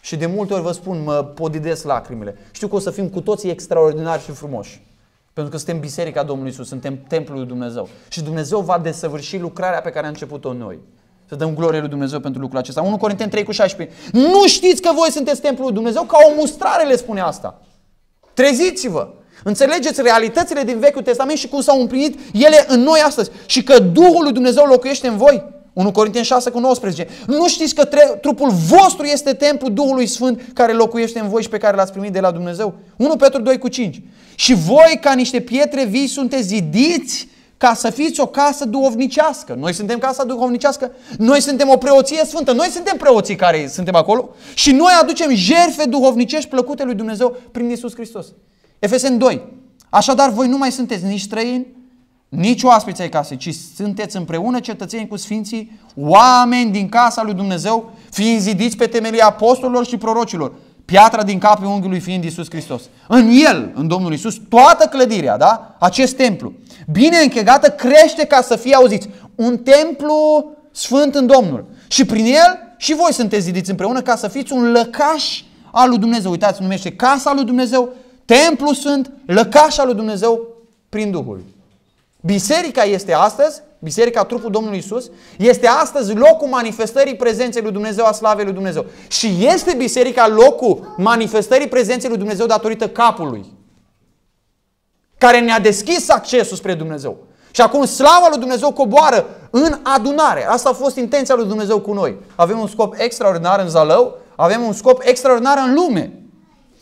Și de multe ori vă spun, mă podidesc lacrimile. Știu că o să fim cu toții extraordinari și frumoși. Pentru că suntem biserica Domnului Isus, suntem templul lui Dumnezeu. Și Dumnezeu va desăvârși lucrarea pe care a început-o noi. Să dăm glorie lui Dumnezeu pentru lucrul acesta. 1 Corinteni 3 cu 16. Nu știți că voi sunteți templul lui Dumnezeu? Ca o mustrare le spune asta. Treziți-vă! Înțelegeți realitățile din Vechiul Testament și cum s-au împlinit ele în noi astăzi. Și că Duhul lui Dumnezeu locuiește în voi. 1 Corinteni 6 cu 19. Nu știți că tre- trupul vostru este templul Duhului Sfânt care locuiește în voi și pe care l-ați primit de la Dumnezeu? 1 Petru 2 cu 5. Și voi ca niște pietre vii sunteți zidiți ca să fiți o casă duhovnicească. Noi suntem casa duhovnicească, noi suntem o preoție sfântă, noi suntem preoții care suntem acolo și noi aducem jerfe duhovnicești plăcute lui Dumnezeu prin Isus Hristos. Efeseni 2. Așadar, voi nu mai sunteți nici străini, nici oaspeți ai casei, ci sunteți împreună cetățeni cu sfinții, oameni din casa lui Dumnezeu, fiind zidiți pe temelia apostolilor și prorocilor, piatra din capul unghiului fiind Iisus Hristos. În El, în Domnul Iisus, toată clădirea, da? acest templu, bine închegată, crește ca să fie auziți. Un templu sfânt în Domnul. Și prin El și voi sunteți zidiți împreună ca să fiți un lăcaș al lui Dumnezeu. Uitați, numește casa lui Dumnezeu, templu sunt, lăcașa lui Dumnezeu prin Duhul. Biserica este astăzi, biserica trupul Domnului Isus, este astăzi locul manifestării prezenței lui Dumnezeu, a slavei lui Dumnezeu. Și este biserica locul manifestării prezenței lui Dumnezeu datorită capului, care ne-a deschis accesul spre Dumnezeu. Și acum slava lui Dumnezeu coboară în adunare. Asta a fost intenția lui Dumnezeu cu noi. Avem un scop extraordinar în Zalău, avem un scop extraordinar în lume.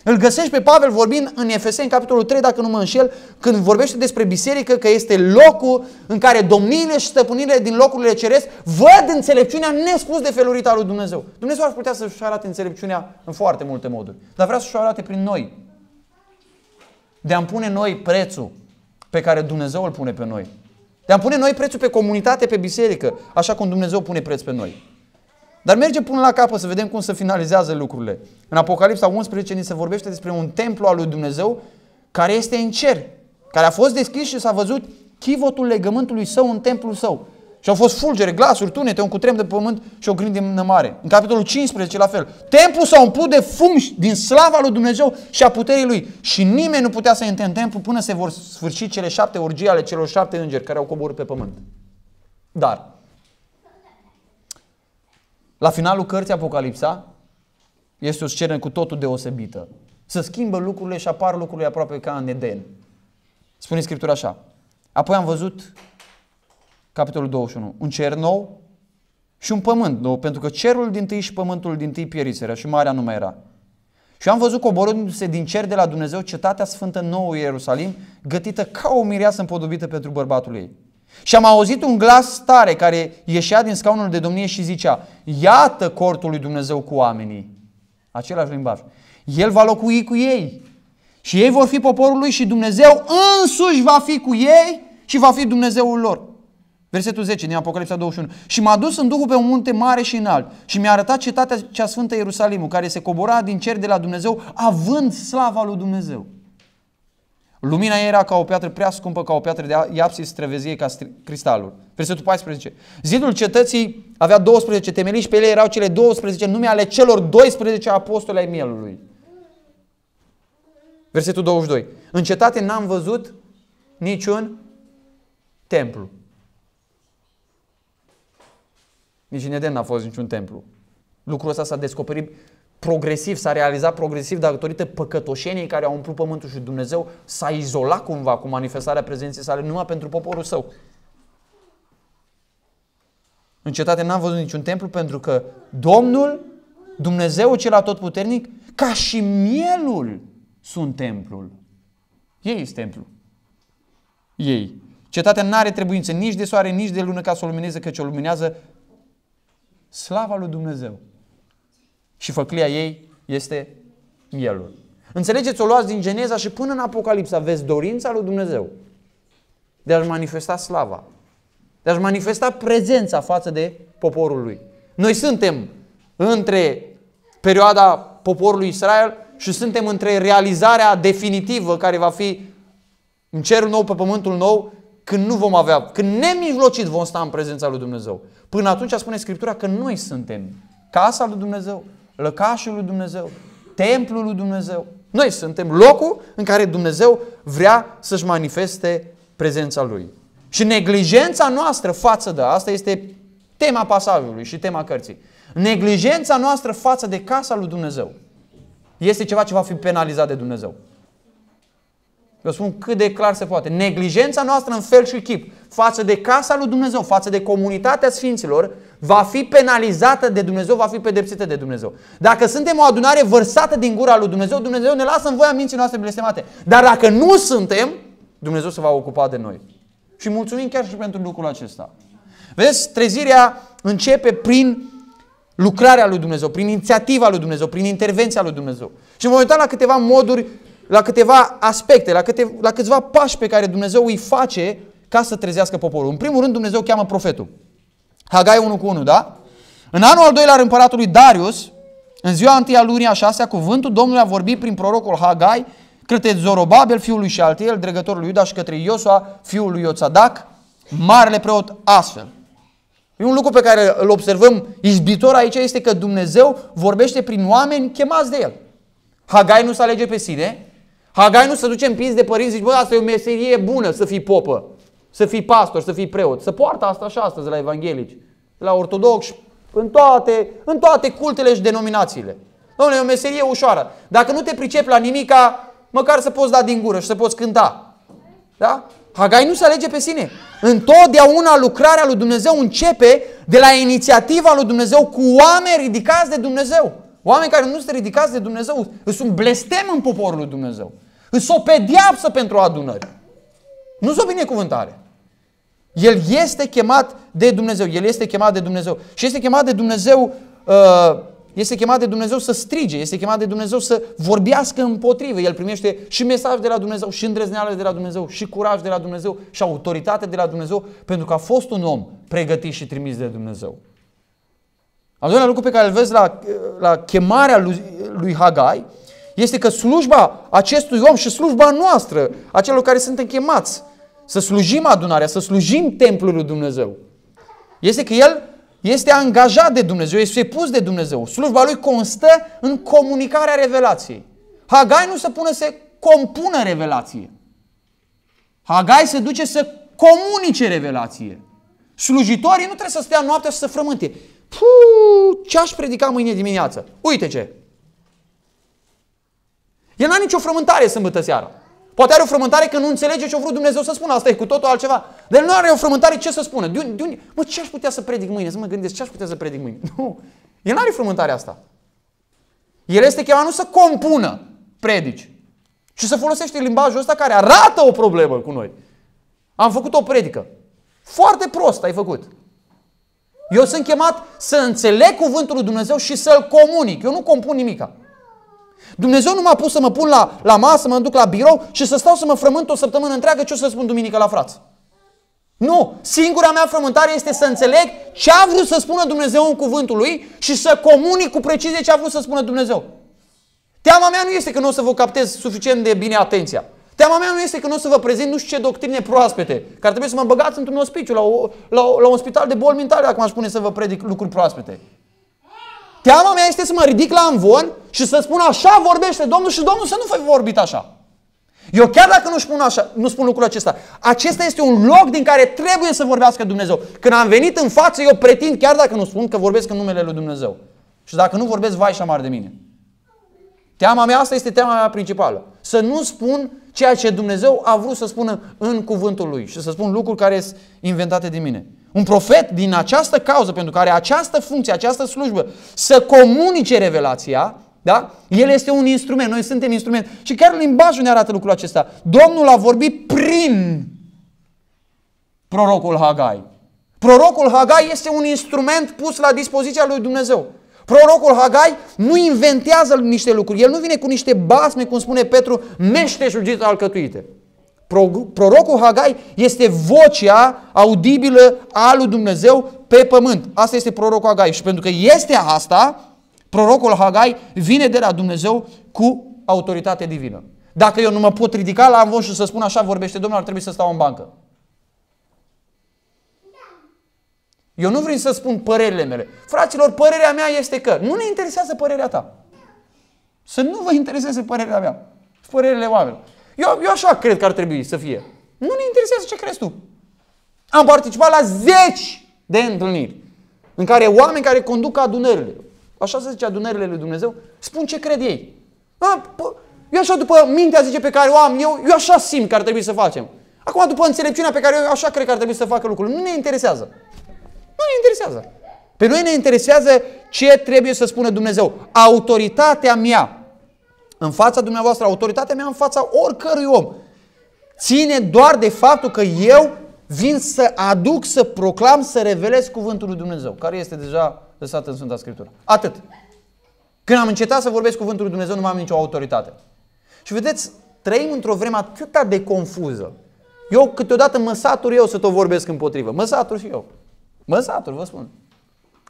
Îl găsești pe Pavel vorbind în Efeseni, capitolul 3, dacă nu mă înșel, când vorbește despre biserică, că este locul în care domniile și stăpânile din locurile ceresc văd înțelepciunea nespus de felurită a lui Dumnezeu. Dumnezeu ar putea să-și arate înțelepciunea în foarte multe moduri, dar vrea să-și arate prin noi. De a-mi pune noi prețul pe care Dumnezeu îl pune pe noi. De a pune noi prețul pe comunitate, pe biserică, așa cum Dumnezeu pune preț pe noi. Dar merge până la capăt să vedem cum se finalizează lucrurile. În Apocalipsa 11 ni se vorbește despre un templu al lui Dumnezeu care este în cer, care a fost deschis și s-a văzut chivotul legământului său în templul său. Și au fost fulgere, glasuri, tunete, un cutrem de pământ și o grindină mare. În capitolul 15 la fel. Templul s-a umplut de fum din slava lui Dumnezeu și a puterii lui. Și nimeni nu putea să intre în templu până se vor sfârși cele șapte orgii ale celor șapte îngeri care au coborât pe pământ. Dar la finalul cărții Apocalipsa este o scenă cu totul deosebită. Să schimbă lucrurile și apar lucrurile aproape ca în Eden. Spune Scriptura așa. Apoi am văzut, capitolul 21, un cer nou și un pământ nou, pentru că cerul din tâi și pământul din tâi pieriseră și marea nu mai era. Și am văzut coborându-se din cer de la Dumnezeu cetatea sfântă nouă Ierusalim, gătită ca o mireasă împodobită pentru bărbatul ei. Și am auzit un glas tare care ieșea din scaunul de domnie și zicea, iată cortul lui Dumnezeu cu oamenii. Același limbaj. El va locui cu ei și ei vor fi poporul lui și Dumnezeu însuși va fi cu ei și va fi Dumnezeul lor. Versetul 10 din Apocalipsa 21. Și m-a dus în Duhul pe un munte mare și înalt și mi-a arătat cetatea cea sfântă Ierusalimul, care se cobora din cer de la Dumnezeu, având slava lui Dumnezeu. Lumina era ca o piatră prea scumpă, ca o piatră de iapsis străvezie ca cristalul. Versetul 14. Zidul cetății avea 12 temelii și pe ele erau cele 12 nume ale celor 12 apostoli ai mielului. Versetul 22. În cetate n-am văzut niciun templu. Nici în Eden n-a fost niciun templu. Lucrul ăsta s-a descoperit progresiv, s-a realizat progresiv datorită păcătoșeniei care au umplut pământul și Dumnezeu s-a izolat cumva cu manifestarea prezenței sale numai pentru poporul său. În cetate n-am văzut niciun templu pentru că Domnul, Dumnezeu cel atotputernic, ca și mielul sunt templul. Ei sunt templul. Ei. Cetatea nu are trebuință nici de soare, nici de lună ca să o lumineze, căci o luminează slava lui Dumnezeu. Și făclia ei este mielul. Înțelegeți, o luați din Geneza și până în Apocalipsa vezi dorința lui Dumnezeu de a-și manifesta slava, de a-și manifesta prezența față de poporul lui. Noi suntem între perioada poporului Israel și suntem între realizarea definitivă care va fi în cerul nou pe pământul nou când nu vom avea, când nemijlocit vom sta în prezența lui Dumnezeu. Până atunci spune Scriptura că noi suntem casa lui Dumnezeu, lăcașul lui Dumnezeu, templul lui Dumnezeu. Noi suntem locul în care Dumnezeu vrea să-și manifeste prezența Lui. Și neglijența noastră față de asta este tema pasajului și tema cărții. Neglijența noastră față de casa lui Dumnezeu este ceva ce va fi penalizat de Dumnezeu. Eu spun cât de clar se poate. Neglijența noastră în fel și chip față de casa lui Dumnezeu, față de comunitatea sfinților, va fi penalizată de Dumnezeu, va fi pedepsită de Dumnezeu. Dacă suntem o adunare vărsată din gura lui Dumnezeu, Dumnezeu ne lasă în voia minții noastre blestemate. Dar dacă nu suntem, Dumnezeu se va ocupa de noi. Și mulțumim chiar și pentru lucrul acesta. Vezi, trezirea începe prin lucrarea lui Dumnezeu, prin inițiativa lui Dumnezeu, prin intervenția lui Dumnezeu. Și vom uita la câteva moduri, la câteva aspecte, la, câte, la câțiva pași pe care Dumnezeu îi face ca să trezească poporul. În primul rând, Dumnezeu cheamă profetul. Hagai 1 cu 1, da? În anul al doilea al împăratului Darius, în ziua întâia lunii a șasea, cuvântul Domnului a vorbit prin prorocul Hagai către Zorobabel, fiul lui Șaltiel, dregătorul lui Iuda și către Iosua, fiul lui Iotzadac, marele preot astfel. E un lucru pe care îl observăm izbitor aici este că Dumnezeu vorbește prin oameni chemați de El. Hagai nu se alege pe sine, Hagai nu se duce împins de părinți, zici, bă, asta e o meserie bună să fii popă să fii pastor, să fii preot. Să poartă asta și astăzi la evanghelici, la ortodoxi, în toate, în toate cultele și denominațiile. Domnule, e o meserie ușoară. Dacă nu te pricepi la nimica, măcar să poți da din gură și să poți cânta. Da? Hagai nu se alege pe sine. Întotdeauna lucrarea lui Dumnezeu începe de la inițiativa lui Dumnezeu cu oameni ridicați de Dumnezeu. Oameni care nu sunt ridicați de Dumnezeu sunt blestem în poporul lui Dumnezeu. Îs o pediapsă pentru adunări. Nu sunt o binecuvântare. El este chemat de Dumnezeu, el este chemat de Dumnezeu și este chemat de Dumnezeu uh, este chemat de Dumnezeu să strige, este chemat de Dumnezeu să vorbească împotrivă. El primește și mesaj de la Dumnezeu, și îndrăzneală de la Dumnezeu, și curaj de la Dumnezeu, și autoritate de la Dumnezeu, pentru că a fost un om pregătit și trimis de Dumnezeu. Al doilea lucru pe care îl vezi la, la chemarea lui, lui Hagai este că slujba acestui om și slujba noastră, acelor care suntem chemați să slujim adunarea, să slujim templul lui Dumnezeu, este că el este angajat de Dumnezeu, este pus de Dumnezeu. Slujba lui constă în comunicarea revelației. Hagai nu se pune să compună revelație. Hagai se duce să comunice revelație. Slujitorii nu trebuie să stea noaptea și să frământe. Puu, ce aș predica mâine dimineață? Uite ce! El n-a nicio frământare sâmbătă seara. Poate are o frământare că nu înțelege ce a vrut Dumnezeu să spună. Asta e cu totul altceva. Dar nu are o frământare ce să spună. De unde, de unde? Mă, ce aș putea să predic mâine? Să mă gândesc, ce aș putea să predic mâine? Nu. El nu are frământarea asta. El este chemat nu să compună predici, ci să folosește limbajul ăsta care arată o problemă cu noi. Am făcut o predică. Foarte prost ai făcut. Eu sunt chemat să înțeleg cuvântul lui Dumnezeu și să-l comunic. Eu nu compun nimica. Dumnezeu nu m-a pus să mă pun la, la masă, să mă duc la birou și să stau să mă frământ o săptămână întreagă ce o să spun duminică la frați. Nu! Singura mea frământare este să înțeleg ce a vrut să spună Dumnezeu în cuvântul lui și să comunic cu precizie ce a vrut să spună Dumnezeu. Teama mea nu este că nu o să vă captez suficient de bine atenția. Teama mea nu este că nu o să vă prezint nu știu ce doctrine proaspete, ar trebuie să mă băgați într-un ospiciu, la, o, la, la un spital de boli mentale, dacă m-aș pune să vă predic lucruri proaspete. Teama mea este să mă ridic la amvon și să spun așa vorbește Domnul și Domnul să nu fi vorbit așa. Eu chiar dacă nu spun, așa, nu spun lucrul acesta, acesta este un loc din care trebuie să vorbească Dumnezeu. Când am venit în față, eu pretind, chiar dacă nu spun, că vorbesc în numele lui Dumnezeu. Și dacă nu vorbesc, vai și amar de mine. Teama mea asta este teama mea principală. Să nu spun ceea ce Dumnezeu a vrut să spună în cuvântul lui și să spun lucruri care sunt inventate de mine. Un profet din această cauză pentru care această funcție, această slujbă să comunice revelația, da? El este un instrument, noi suntem instrument. Și chiar limbajul ne arată lucrul acesta. Domnul a vorbit prin prorocul Hagai. Prorocul Hagai este un instrument pus la dispoziția lui Dumnezeu. Prorocul Hagai nu inventează niște lucruri. El nu vine cu niște basme, cum spune Petru, meșteșugite alcătuite. Prorocul Hagai este vocea audibilă a lui Dumnezeu pe pământ. Asta este prorocul Hagai. Și pentru că este asta, prorocul Hagai vine de la Dumnezeu cu autoritate divină. Dacă eu nu mă pot ridica la amvon și să spun așa vorbește Domnul, ar trebui să stau în bancă. Eu nu vreau să spun părerile mele. Fraților, părerea mea este că nu ne interesează părerea ta. Să nu vă intereseze părerea mea. Părerile oamenilor. Eu, eu așa cred că ar trebui să fie. Nu ne interesează ce crezi tu. Am participat la zeci de întâlniri în care oameni care conduc adunările, așa se zice adunările lui Dumnezeu, spun ce cred ei. A, pă, eu așa după mintea zice pe care o am eu, eu așa simt că ar trebui să facem. Acum după înțelepciunea pe care eu așa cred că ar trebui să facă lucrul, nu ne interesează. Nu ne interesează. Pe noi ne interesează ce trebuie să spună Dumnezeu. Autoritatea mea în fața dumneavoastră, autoritatea mea în fața oricărui om. Ține doar de faptul că eu vin să aduc, să proclam, să revelez cuvântul lui Dumnezeu, care este deja lăsat în Sfânta Scriptură. Atât. Când am încetat să vorbesc cuvântul lui Dumnezeu, nu mai am nicio autoritate. Și vedeți, trăim într-o vreme atât de confuză. Eu câteodată mă satur eu să tot vorbesc împotrivă. Mă satur și eu. Mă satur, vă spun.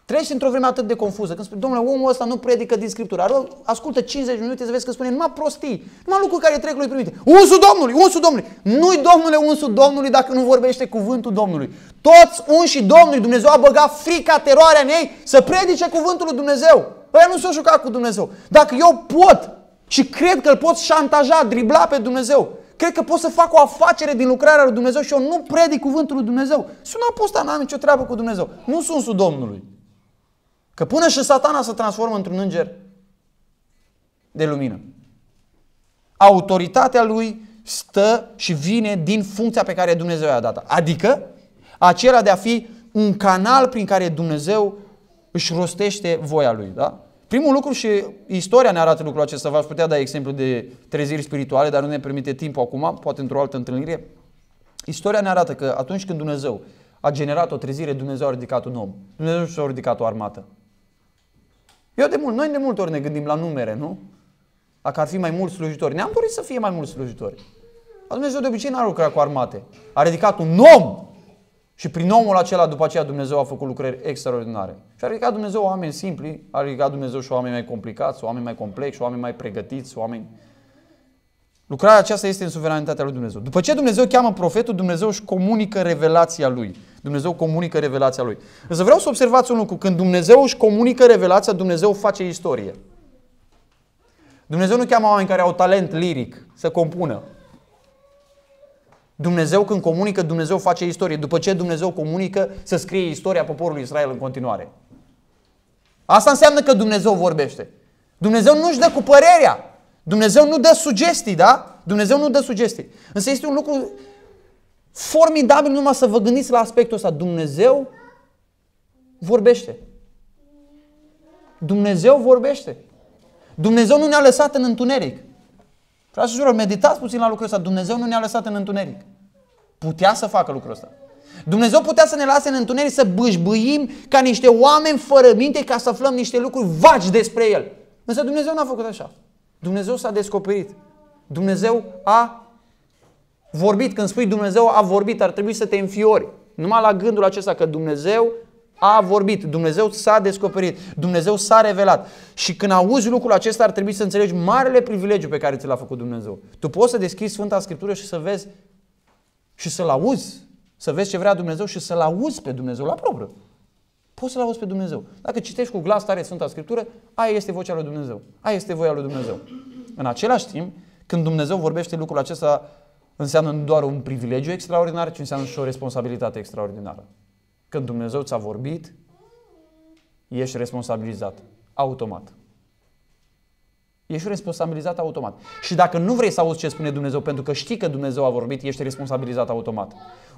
Treci într-o vreme atât de confuză. Când spui, domnule, omul ăsta nu predică din Scriptură. Ară, ascultă 50 minute să vezi că spune numai prostii, numai lucruri care trec lui primite. Unsul Domnului, unsul Domnului. Nu-i Domnule unsul Domnului dacă nu vorbește cuvântul Domnului. Toți unși Domnului, Dumnezeu a băgat frica, teroarea în ei să predice cuvântul lui Dumnezeu. Ăia nu s-au jucat cu Dumnezeu. Dacă eu pot și cred că îl pot șantaja, dribla pe Dumnezeu, cred că pot să fac o afacere din lucrarea lui Dumnezeu și eu nu predic cuvântul lui Dumnezeu. Sunt apostat, n-am nicio treabă cu Dumnezeu. Nu sunt sub Domnului. Că până și satana se transformă într-un înger de lumină. Autoritatea lui stă și vine din funcția pe care Dumnezeu i-a dat. Adică acela de a fi un canal prin care Dumnezeu își rostește voia lui. Da? Primul lucru și istoria ne arată lucrul acesta, v-aș putea da exemplu de treziri spirituale, dar nu ne permite timpul acum, poate într-o altă întâlnire. Istoria ne arată că atunci când Dumnezeu a generat o trezire, Dumnezeu a ridicat un om. Dumnezeu și-a ridicat o armată. Eu de mult, noi de multe ori ne gândim la numere, nu? Dacă ar fi mai mulți slujitori. Ne-am dorit să fie mai mulți slujitori. Dar Dumnezeu de obicei n-a lucrat cu armate. A ridicat un om și prin omul acela după aceea Dumnezeu a făcut lucrări extraordinare. Și a ridicat Dumnezeu oameni simpli, a ridicat Dumnezeu și oameni mai complicați, oameni mai complexi, oameni mai pregătiți, oameni Lucrarea aceasta este în suveranitatea lui Dumnezeu. După ce Dumnezeu cheamă profetul, Dumnezeu își comunică revelația lui. Dumnezeu comunică revelația lui. Însă vreau să observați un lucru. Când Dumnezeu își comunică revelația, Dumnezeu face istorie. Dumnezeu nu cheamă oameni care au talent liric să compună. Dumnezeu când comunică, Dumnezeu face istorie. După ce Dumnezeu comunică, să scrie istoria poporului Israel în continuare. Asta înseamnă că Dumnezeu vorbește. Dumnezeu nu-și dă cu părerea. Dumnezeu nu dă sugestii, da? Dumnezeu nu dă sugestii. Însă este un lucru formidabil numai să vă gândiți la aspectul ăsta. Dumnezeu vorbește. Dumnezeu vorbește. Dumnezeu nu ne-a lăsat în întuneric. Vreau să jură, meditați puțin la lucrul ăsta. Dumnezeu nu ne-a lăsat în întuneric. Putea să facă lucrul ăsta. Dumnezeu putea să ne lase în întuneric să bâșbâim ca niște oameni fără minte ca să aflăm niște lucruri vagi despre El. Însă Dumnezeu n-a făcut așa. Dumnezeu s-a descoperit. Dumnezeu a vorbit. Când spui Dumnezeu a vorbit, ar trebui să te înfiori. Numai la gândul acesta că Dumnezeu a vorbit, Dumnezeu s-a descoperit, Dumnezeu s-a revelat. Și când auzi lucrul acesta, ar trebui să înțelegi marele privilegiu pe care ți l-a făcut Dumnezeu. Tu poți să deschizi Sfânta Scriptură și să vezi și să-L auzi, să vezi ce vrea Dumnezeu și să-L auzi pe Dumnezeu la propriu. Poți să-L auzi pe Dumnezeu. Dacă citești cu glas tare Sfânta Scriptură, aia este vocea lui Dumnezeu. Aia este voia lui Dumnezeu. În același timp, când Dumnezeu vorbește lucrul acesta, înseamnă nu doar un privilegiu extraordinar, ci înseamnă și o responsabilitate extraordinară. Când Dumnezeu ți-a vorbit, ești responsabilizat. Automat. Ești responsabilizat automat. Și dacă nu vrei să auzi ce spune Dumnezeu, pentru că știi că Dumnezeu a vorbit, ești responsabilizat automat.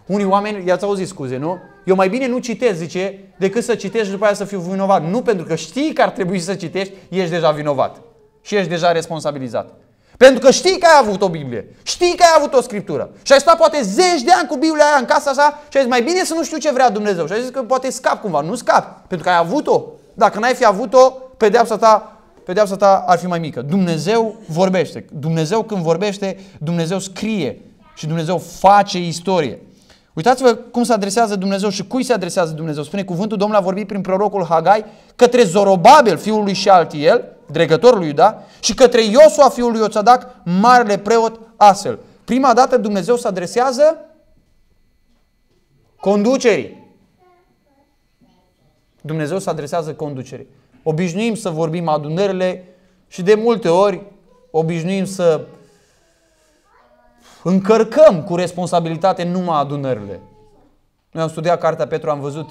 Unii oameni, i-ați auzit scuze, nu? Eu mai bine nu citesc, zice, decât să citești și după aia să fiu vinovat. Nu pentru că știi că ar trebui să citești, ești deja vinovat. Și ești deja responsabilizat. Pentru că știi că ai avut o Biblie, știi că ai avut o Scriptură și ai stat poate zeci de ani cu Biblia aia în casa așa și ai zis mai bine să nu știu ce vrea Dumnezeu și ai zis că poate scap cumva, nu scap, pentru că ai avut-o. Dacă n-ai fi avut-o, pedeapsa ta pedeapsa ta ar fi mai mică. Dumnezeu vorbește. Dumnezeu când vorbește, Dumnezeu scrie și Dumnezeu face istorie. Uitați-vă cum se adresează Dumnezeu și cui se adresează Dumnezeu. Spune cuvântul Domnului a vorbit prin prorocul Hagai către Zorobabel, fiul lui Shaltiel dregătorul lui Iuda, și către Iosua, fiul lui Oțadac, marele preot astfel. Prima dată Dumnezeu se adresează conducerii. Dumnezeu se adresează conducerii obișnuim să vorbim adunările și de multe ori obișnuim să încărcăm cu responsabilitate numai adunările. Noi am studiat cartea Petru, am văzut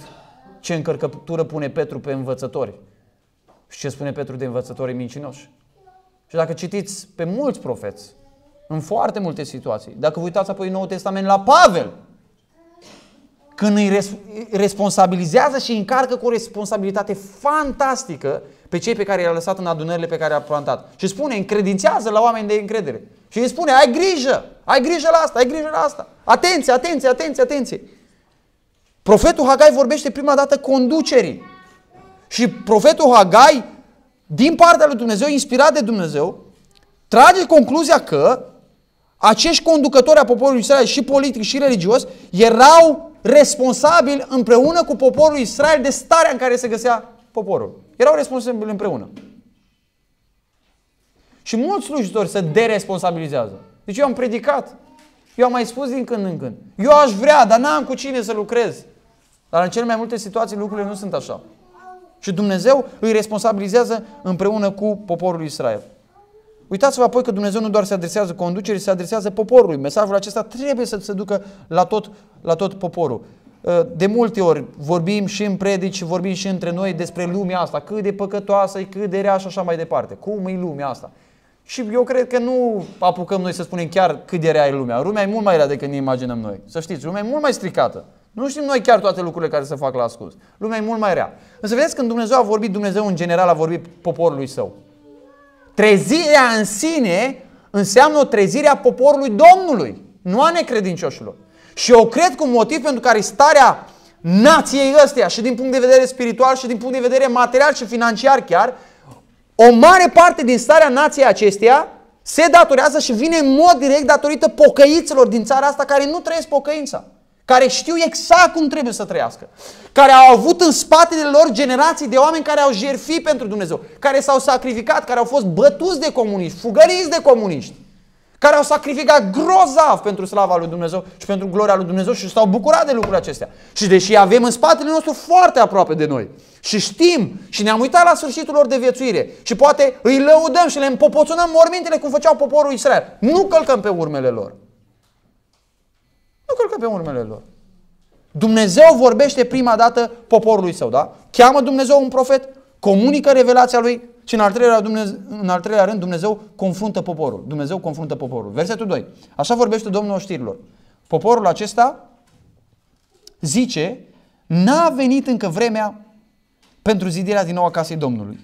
ce încărcătură pune Petru pe învățători și ce spune Petru de învățători mincinoși. Și dacă citiți pe mulți profeți, în foarte multe situații, dacă vă uitați apoi în Noul Testament la Pavel, când îi responsabilizează și îi încarcă cu o responsabilitate fantastică pe cei pe care i-a lăsat în adunările pe care a plantat. Și spune, încredințează la oameni de încredere. Și îi spune, ai grijă, ai grijă la asta, ai grijă la asta. Atenție, atenție, atenție, atenție. Profetul Hagai vorbește prima dată conducerii. Și profetul Hagai, din partea lui Dumnezeu, inspirat de Dumnezeu, trage concluzia că acești conducători a poporului Israel, și politic și religios, erau responsabil împreună cu poporul Israel de starea în care se găsea poporul. Erau responsabili împreună. Și mulți slujitori se deresponsabilizează. Deci eu am predicat. Eu am mai spus din când în când. Eu aș vrea, dar n-am cu cine să lucrez. Dar în cele mai multe situații lucrurile nu sunt așa. Și Dumnezeu îi responsabilizează împreună cu poporul Israel. Uitați-vă apoi că Dumnezeu nu doar se adresează conducerii, se adresează poporului. Mesajul acesta trebuie să se ducă la tot, la tot poporul. Ă, de multe ori vorbim și în predici, vorbim și între noi despre lumea asta, cât de păcătoasă e, cât de rea și așa mai departe. Cum e lumea asta? Și eu cred că nu apucăm noi să spunem chiar cât de rea e lumea. Lumea e mult mai rea decât ne imaginăm noi. Să știți, lumea e mult mai stricată. Nu știm noi chiar toate lucrurile care se fac la ascuns. Lumea e mult mai rea. Însă vedeți când Dumnezeu a vorbit, Dumnezeu în general a vorbit poporului său. Trezirea în sine înseamnă o trezire a poporului Domnului, nu a necredincioșilor. Și eu cred cu motiv pentru care starea nației ăsteia și din punct de vedere spiritual și din punct de vedere material și financiar chiar, o mare parte din starea nației acesteia se datorează și vine în mod direct datorită pocăiților din țara asta care nu trăiesc pocăința care știu exact cum trebuie să trăiască, care au avut în spatele lor generații de oameni care au jerfit pentru Dumnezeu, care s-au sacrificat, care au fost bătuți de comuniști, fugăriți de comuniști, care au sacrificat grozav pentru slava lui Dumnezeu și pentru gloria lui Dumnezeu și s-au bucurat de lucrurile acestea. Și deși avem în spatele nostru foarte aproape de noi și știm și ne-am uitat la sfârșitul lor de viețuire și poate îi lăudăm și le împopoțunăm mormintele cum făceau poporul Israel, nu călcăm pe urmele lor. Nu călcă pe urmele lor. Dumnezeu vorbește prima dată poporului său, da? Cheamă Dumnezeu un profet, comunică revelația lui și în al, treilea, Dumnezeu, în al treilea rând Dumnezeu confruntă poporul. Dumnezeu confruntă poporul. Versetul 2. Așa vorbește Domnul știrilor. Poporul acesta zice, n-a venit încă vremea pentru zidirea din nou a casei Domnului.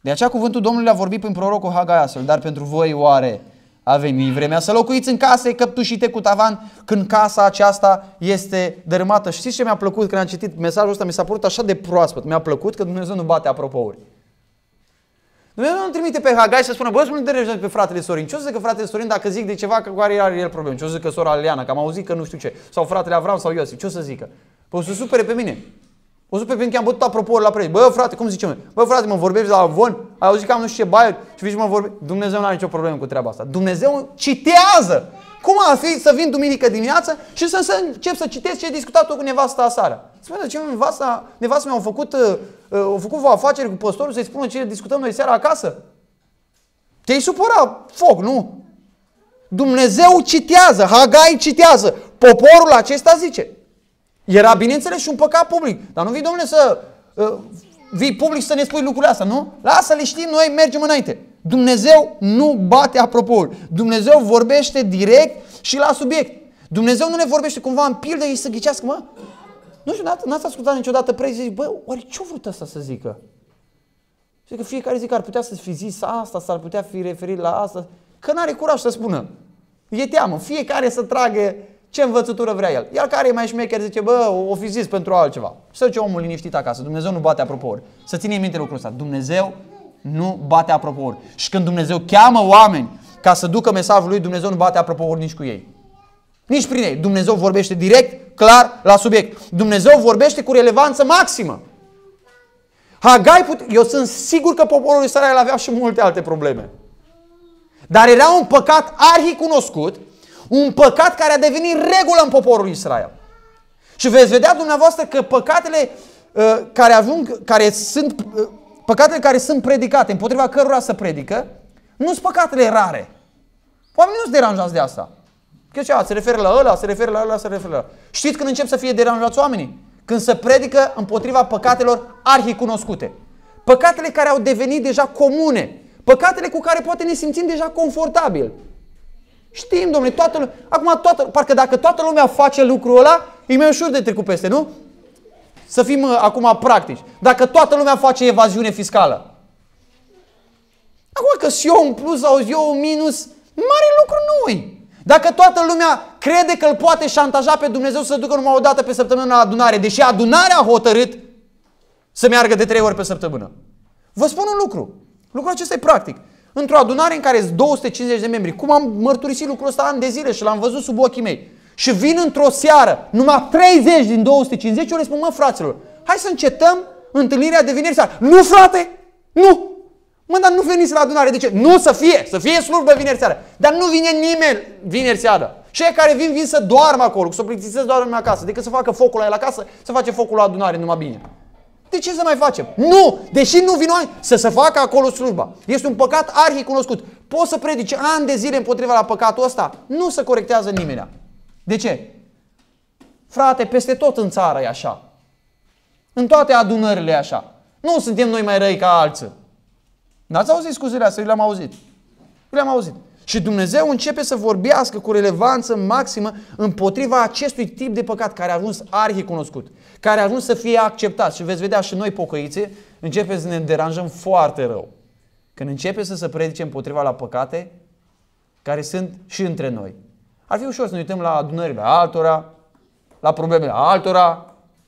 De aceea cuvântul Domnului a vorbit prin prorocul Hagai astfel, dar pentru voi oare a venit vremea să locuiți în case căptușite cu tavan când casa aceasta este dărâmată. Și știți ce mi-a plăcut când am citit mesajul ăsta? Mi s-a părut așa de proaspăt. Mi-a plăcut că Dumnezeu nu bate apropouri. Dumnezeu nu trimite pe Hagai să spună, bă, nu de pe fratele Sorin. Ce o să zică fratele Sorin dacă zic de ceva că are el probleme? Ce o să zică sora Aliana, că am auzit că nu știu ce? Sau fratele Avram sau Iosif, ce o să zică? Păi o să supere pe mine. O să pe pentru că am bătut apropo la preț. Bă, frate, cum zicem? Bă, frate, mă vorbești la Avon? Ai auzit că am nu știu ce baiuri? Și vezi mă vorbești. Dumnezeu nu are nicio problemă cu treaba asta. Dumnezeu citează. Cum ar fi să vin duminică dimineață și să, să încep să citesc ce ai discutat tu cu nevasta aseară? Spune ce nevasta, nevasta mi a făcut, uh, au făcut o afacere cu pastorul să-i spună ce discutăm noi seara acasă? Te-ai supărat foc, nu? Dumnezeu citează, Hagai citează, poporul acesta zice. Era bineînțeles și un păcat public. Dar nu vii, domnule, să uh, vii public să ne spui lucrurile astea, nu? Lasă-le știm, noi mergem înainte. Dumnezeu nu bate apropo. Dumnezeu vorbește direct și la subiect. Dumnezeu nu ne vorbește cumva în pildă, ei să ghicească, mă? Nu știu, n-ați ascultat niciodată prei zic, bă, oare ce-o vrut asta să zică? Și că fiecare zic că ar putea să fi zis asta, s-ar putea fi referit la asta, că n-are curaj să spună. E teamă, fiecare să tragă ce învățătură vrea el. Iar care e mai șmecher zice, bă, o fi zis pentru altceva. Să ce omul liniștit acasă, Dumnezeu nu bate apropo ori. Să ține minte lucrul ăsta, Dumnezeu nu bate apropo ori. Și când Dumnezeu cheamă oameni ca să ducă mesajul lui, Dumnezeu nu bate apropo ori nici cu ei. Nici prin ei. Dumnezeu vorbește direct, clar, la subiect. Dumnezeu vorbește cu relevanță maximă. Hagai, put- eu sunt sigur că poporul lui Israel avea și multe alte probleme. Dar era un păcat arhi cunoscut un păcat care a devenit regulă în poporul Israel. Și veți vedea dumneavoastră că păcatele uh, care, ajung, care sunt, uh, păcatele care sunt predicate, împotriva cărora să predică, nu sunt păcatele rare. Oamenii nu sunt deranjați de asta. Că ce? Se referă la ăla, se referă la ăla, se referă la ăla. Știți când încep să fie deranjați oamenii? Când se predică împotriva păcatelor arhicunoscute. Păcatele care au devenit deja comune. Păcatele cu care poate ne simțim deja confortabil. Știm, domnule, toată lumea. Acum, toată, parcă dacă toată lumea face lucrul ăla, e mai ușor de trecut peste, nu? Să fim uh, acum practici. Dacă toată lumea face evaziune fiscală. Acum că și eu un plus sau eu un minus, mare lucru nu -i. Dacă toată lumea crede că îl poate șantaja pe Dumnezeu să ducă numai o dată pe săptămână la adunare, deși adunarea a hotărât să meargă de trei ori pe săptămână. Vă spun un lucru. Lucrul acesta e practic. Într-o adunare în care sunt 250 de membri, cum am mărturisit lucrul ăsta ani de zile și l-am văzut sub ochii mei, și vin într-o seară, numai 30 din 250, eu le spun, mă, fraților, hai să încetăm întâlnirea de vineri seara. Nu, frate! Nu! Mă, dar nu veniți la adunare. De ce? Nu să fie! Să fie slujbă vineri seara. Dar nu vine nimeni vineri seara. Cei care vin, vin să doarmă acolo, să o plictisesc doar în acasă, decât să facă focul la el acasă, să face focul la adunare, numai bine. De ce să mai facem? Nu! Deși nu vin oameni, să se facă acolo slujba. Este un păcat arhi cunoscut. Poți să predici ani de zile împotriva la păcatul ăsta? Nu se corectează nimeni. De ce? Frate, peste tot în țară e așa. În toate adunările e așa. Nu suntem noi mai răi ca alții. N-ați auzit scuzele astea? Eu le-am auzit. Eu le-am auzit. Și Dumnezeu începe să vorbească cu relevanță maximă împotriva acestui tip de păcat care a ajuns arhi cunoscut, care a ajuns să fie acceptat. Și veți vedea și noi pocăiții, începe să ne deranjăm foarte rău. Când începe să se predice împotriva la păcate care sunt și între noi. Ar fi ușor să ne uităm la adunările altora, la problemele altora,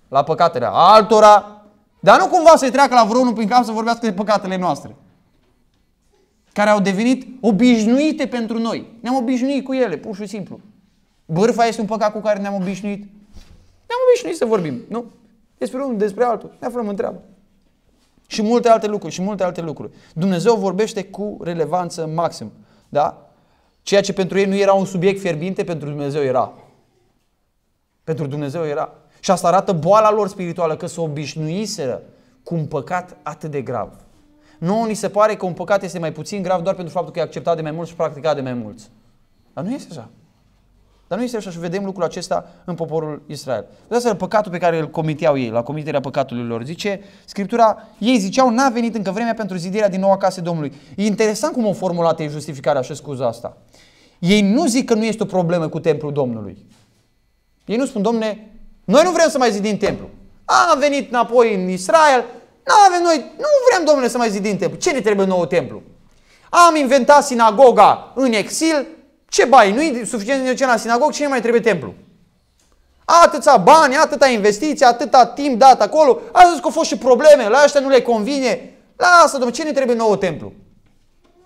la păcatele altora, dar nu cumva să-i treacă la vreunul prin cap să vorbească de păcatele noastre care au devenit obișnuite pentru noi. Ne-am obișnuit cu ele, pur și simplu. Bârfa este un păcat cu care ne-am obișnuit. Ne-am obișnuit să vorbim, nu? Despre unul, despre altul. Ne aflăm în treabă. Și multe alte lucruri, și multe alte lucruri. Dumnezeu vorbește cu relevanță maxim. Da? Ceea ce pentru ei nu era un subiect fierbinte, pentru Dumnezeu era. Pentru Dumnezeu era. Și asta arată boala lor spirituală, că se obișnuiseră cu un păcat atât de grav. Nu ni se pare că un păcat este mai puțin grav doar pentru faptul că e acceptat de mai mulți și practicat de mai mulți. Dar nu este așa. Dar nu este așa și vedem lucrul acesta în poporul Israel. De asta păcatul pe care îl comiteau ei, la comiterea păcatului lor, zice Scriptura, ei ziceau, n-a venit încă vremea pentru zidirea din nou a Domnului. E interesant cum au formulat ei justificarea și scuza asta. Ei nu zic că nu este o problemă cu templul Domnului. Ei nu spun, domne, noi nu vrem să mai zidim templu. A venit înapoi în Israel, nu avem noi, nu vrem, domnule, să mai zidim templu. Ce ne trebuie nou templu? Am inventat sinagoga în exil, ce bani, nu-i suficient de ce la sinagog, cine mai trebuie templu? Atâția bani, atâta investiții, atâta timp dat acolo, a zis că au fost și probleme, la asta nu le convine. Lasă, domnule, ce ne trebuie nou templu?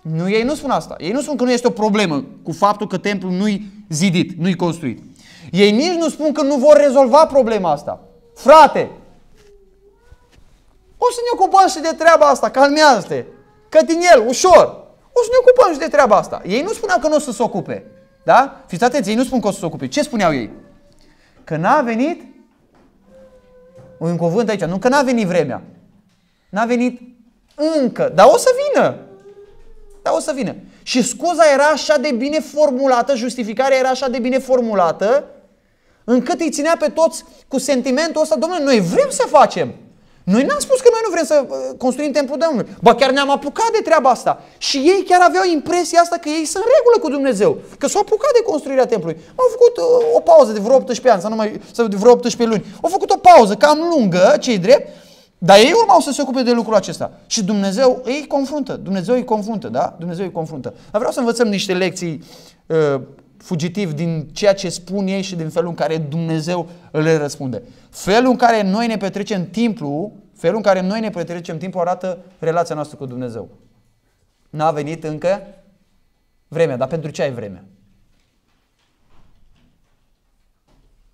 Nu, ei nu spun asta. Ei nu spun că nu este o problemă cu faptul că templul nu-i zidit, nu-i construit. Ei nici nu spun că nu vor rezolva problema asta. Frate, o să ne ocupăm și de treaba asta, calmează-te. Că din el, ușor. O să ne ocupăm și de treaba asta. Ei nu spuneau că nu o să se ocupe. Da? Fiți atenți, ei nu spun că o să se ocupe. Ce spuneau ei? Că n-a venit un cuvânt aici, nu că n-a venit vremea. N-a venit încă, dar o să vină. Dar o să vină. Și scuza era așa de bine formulată, justificarea era așa de bine formulată, încât îi ținea pe toți cu sentimentul ăsta, domnule, noi vrem să facem. Noi n-am spus că noi nu vrem să uh, construim templul Domnului. Ba chiar ne-am apucat de treaba asta. Și ei chiar aveau impresia asta că ei sunt în regulă cu Dumnezeu. Că s-au apucat de construirea templului. Au făcut uh, o pauză de vreo 18 ani sau, numai, sau de vreo 18 luni. Au făcut o pauză cam lungă, cei drept, dar ei urmau să se ocupe de lucrul acesta. Și Dumnezeu îi confruntă. Dumnezeu îi confruntă, da? Dumnezeu îi confruntă. Dar vreau să învățăm niște lecții uh, fugitiv din ceea ce spun ei și din felul în care Dumnezeu le răspunde. Felul în care noi ne petrecem timpul, felul în care noi ne petrecem timpul arată relația noastră cu Dumnezeu. N-a venit încă vremea, dar pentru ce ai vreme?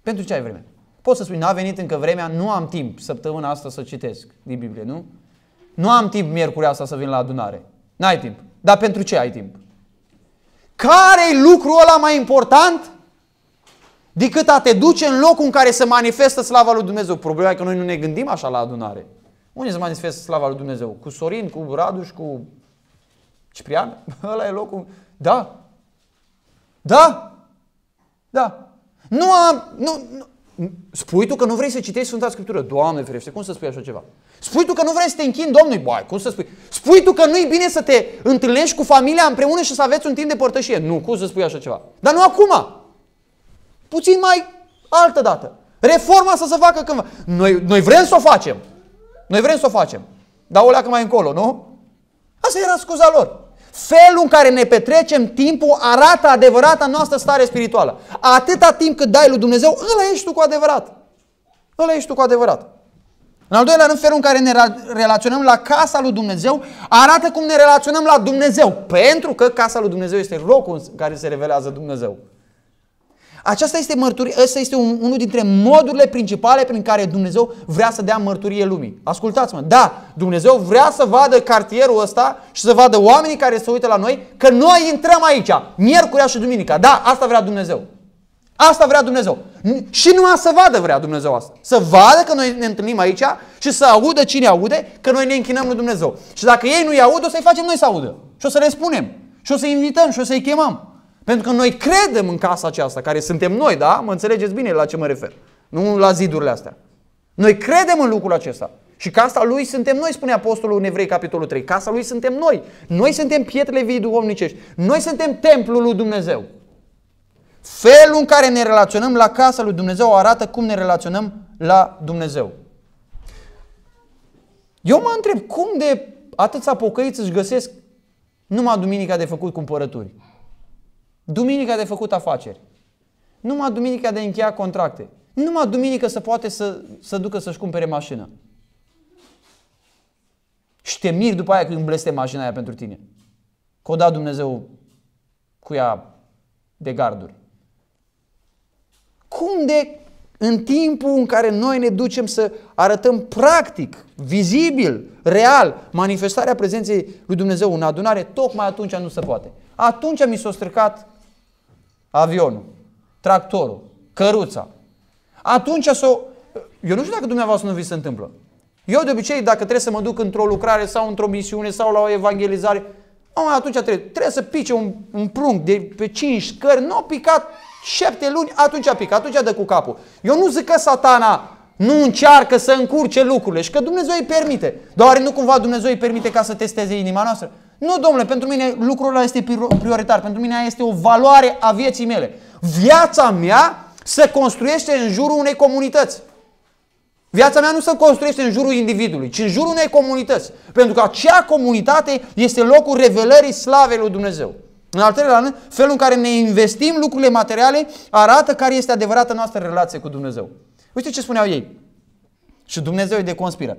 Pentru ce ai vreme? Poți să spui, n-a venit încă vremea, nu am timp săptămâna asta să citesc din Biblie, nu? Nu am timp miercuri asta să vin la adunare. N-ai timp. Dar pentru ce ai timp? care e lucrul ăla mai important decât a te duce în locul în care se manifestă slava lui Dumnezeu? Problema e că noi nu ne gândim așa la adunare. Unde se manifestă slava lui Dumnezeu? Cu Sorin, cu Raduș, cu Ciprian? Ăla e locul. Da. Da. Da. Nu am, nu, nu, Spui tu că nu vrei să citești Sfânta Scriptură. Doamne ferește, cum să spui așa ceva? Spui tu că nu vrei să te închini Domnului. Bai, cum să spui? Spui tu că nu-i bine să te întâlnești cu familia împreună și să aveți un timp de părtășie. Nu, cum să spui așa ceva? Dar nu acum. Puțin mai altă dată. Reforma să se facă când... Noi, noi vrem să o facem. Noi vrem să o facem. Dar o leacă mai încolo, nu? Asta era scuza lor. Felul în care ne petrecem timpul arată adevărata noastră stare spirituală. Atâta timp cât dai lui Dumnezeu, ăla ești tu cu adevărat. Ăla ești tu cu adevărat. În al doilea rând, felul în care ne relaționăm la casa lui Dumnezeu arată cum ne relaționăm la Dumnezeu. Pentru că casa lui Dumnezeu este locul în care se revelează Dumnezeu. Aceasta este mărturie, ăsta este un, unul dintre modurile principale prin care Dumnezeu vrea să dea mărturie lumii. Ascultați-mă, da, Dumnezeu vrea să vadă cartierul ăsta și să vadă oamenii care se uită la noi că noi intrăm aici, miercurea și duminica. Da, asta vrea Dumnezeu. Asta vrea Dumnezeu. Și nu să vadă vrea Dumnezeu asta. Să vadă că noi ne întâlnim aici și să audă cine aude că noi ne închinăm lui Dumnezeu. Și dacă ei nu-i aud, o să-i facem noi să audă. Și o să le spunem. Și o să-i invităm și o să-i chemăm. Pentru că noi credem în casa aceasta, care suntem noi, da? Mă înțelegeți bine la ce mă refer. Nu la zidurile astea. Noi credem în lucrul acesta. Și casa lui suntem noi, spune apostolul în Evrei, capitolul 3. Casa lui suntem noi. Noi suntem pietrele vii duhovnicești. Noi suntem templul lui Dumnezeu. Felul în care ne relaționăm la casa lui Dumnezeu arată cum ne relaționăm la Dumnezeu. Eu mă întreb cum de atâția pocăiți își găsesc numai duminica de făcut cumpărături. Duminica de făcut afaceri. Numai duminica de încheia contracte. Numai Duminica să poate să, să ducă să-și cumpere mașină. Și te miri după aia când îmbleste mașina aia pentru tine. Că o da Dumnezeu cu ea de garduri. Cum de în timpul în care noi ne ducem să arătăm practic, vizibil, real, manifestarea prezenței lui Dumnezeu în adunare, tocmai atunci nu se poate. Atunci mi s-a stricat avionul, tractorul, căruța. Atunci să o Eu nu știu dacă dumneavoastră nu vi se întâmplă. Eu de obicei, dacă trebuie să mă duc într-o lucrare sau într-o misiune sau la o evangelizare, am, atunci trebuie, trebuie să pice un, un prunc de pe cinci cări, nu a picat șapte luni, atunci picat, atunci dă cu capul. Eu nu zic că satana nu încearcă să încurce lucrurile și că Dumnezeu îi permite. Doar nu cumva Dumnezeu îi permite ca să testeze inima noastră. Nu, domnule, pentru mine lucrul ăla este prioritar. Pentru mine este o valoare a vieții mele. Viața mea se construiește în jurul unei comunități. Viața mea nu se construiește în jurul individului, ci în jurul unei comunități. Pentru că acea comunitate este locul revelării slavei lui Dumnezeu. În al treilea rând, felul în care ne investim lucrurile materiale arată care este adevărata noastră relație cu Dumnezeu. Uite ce spuneau ei. Și Dumnezeu îi deconspiră.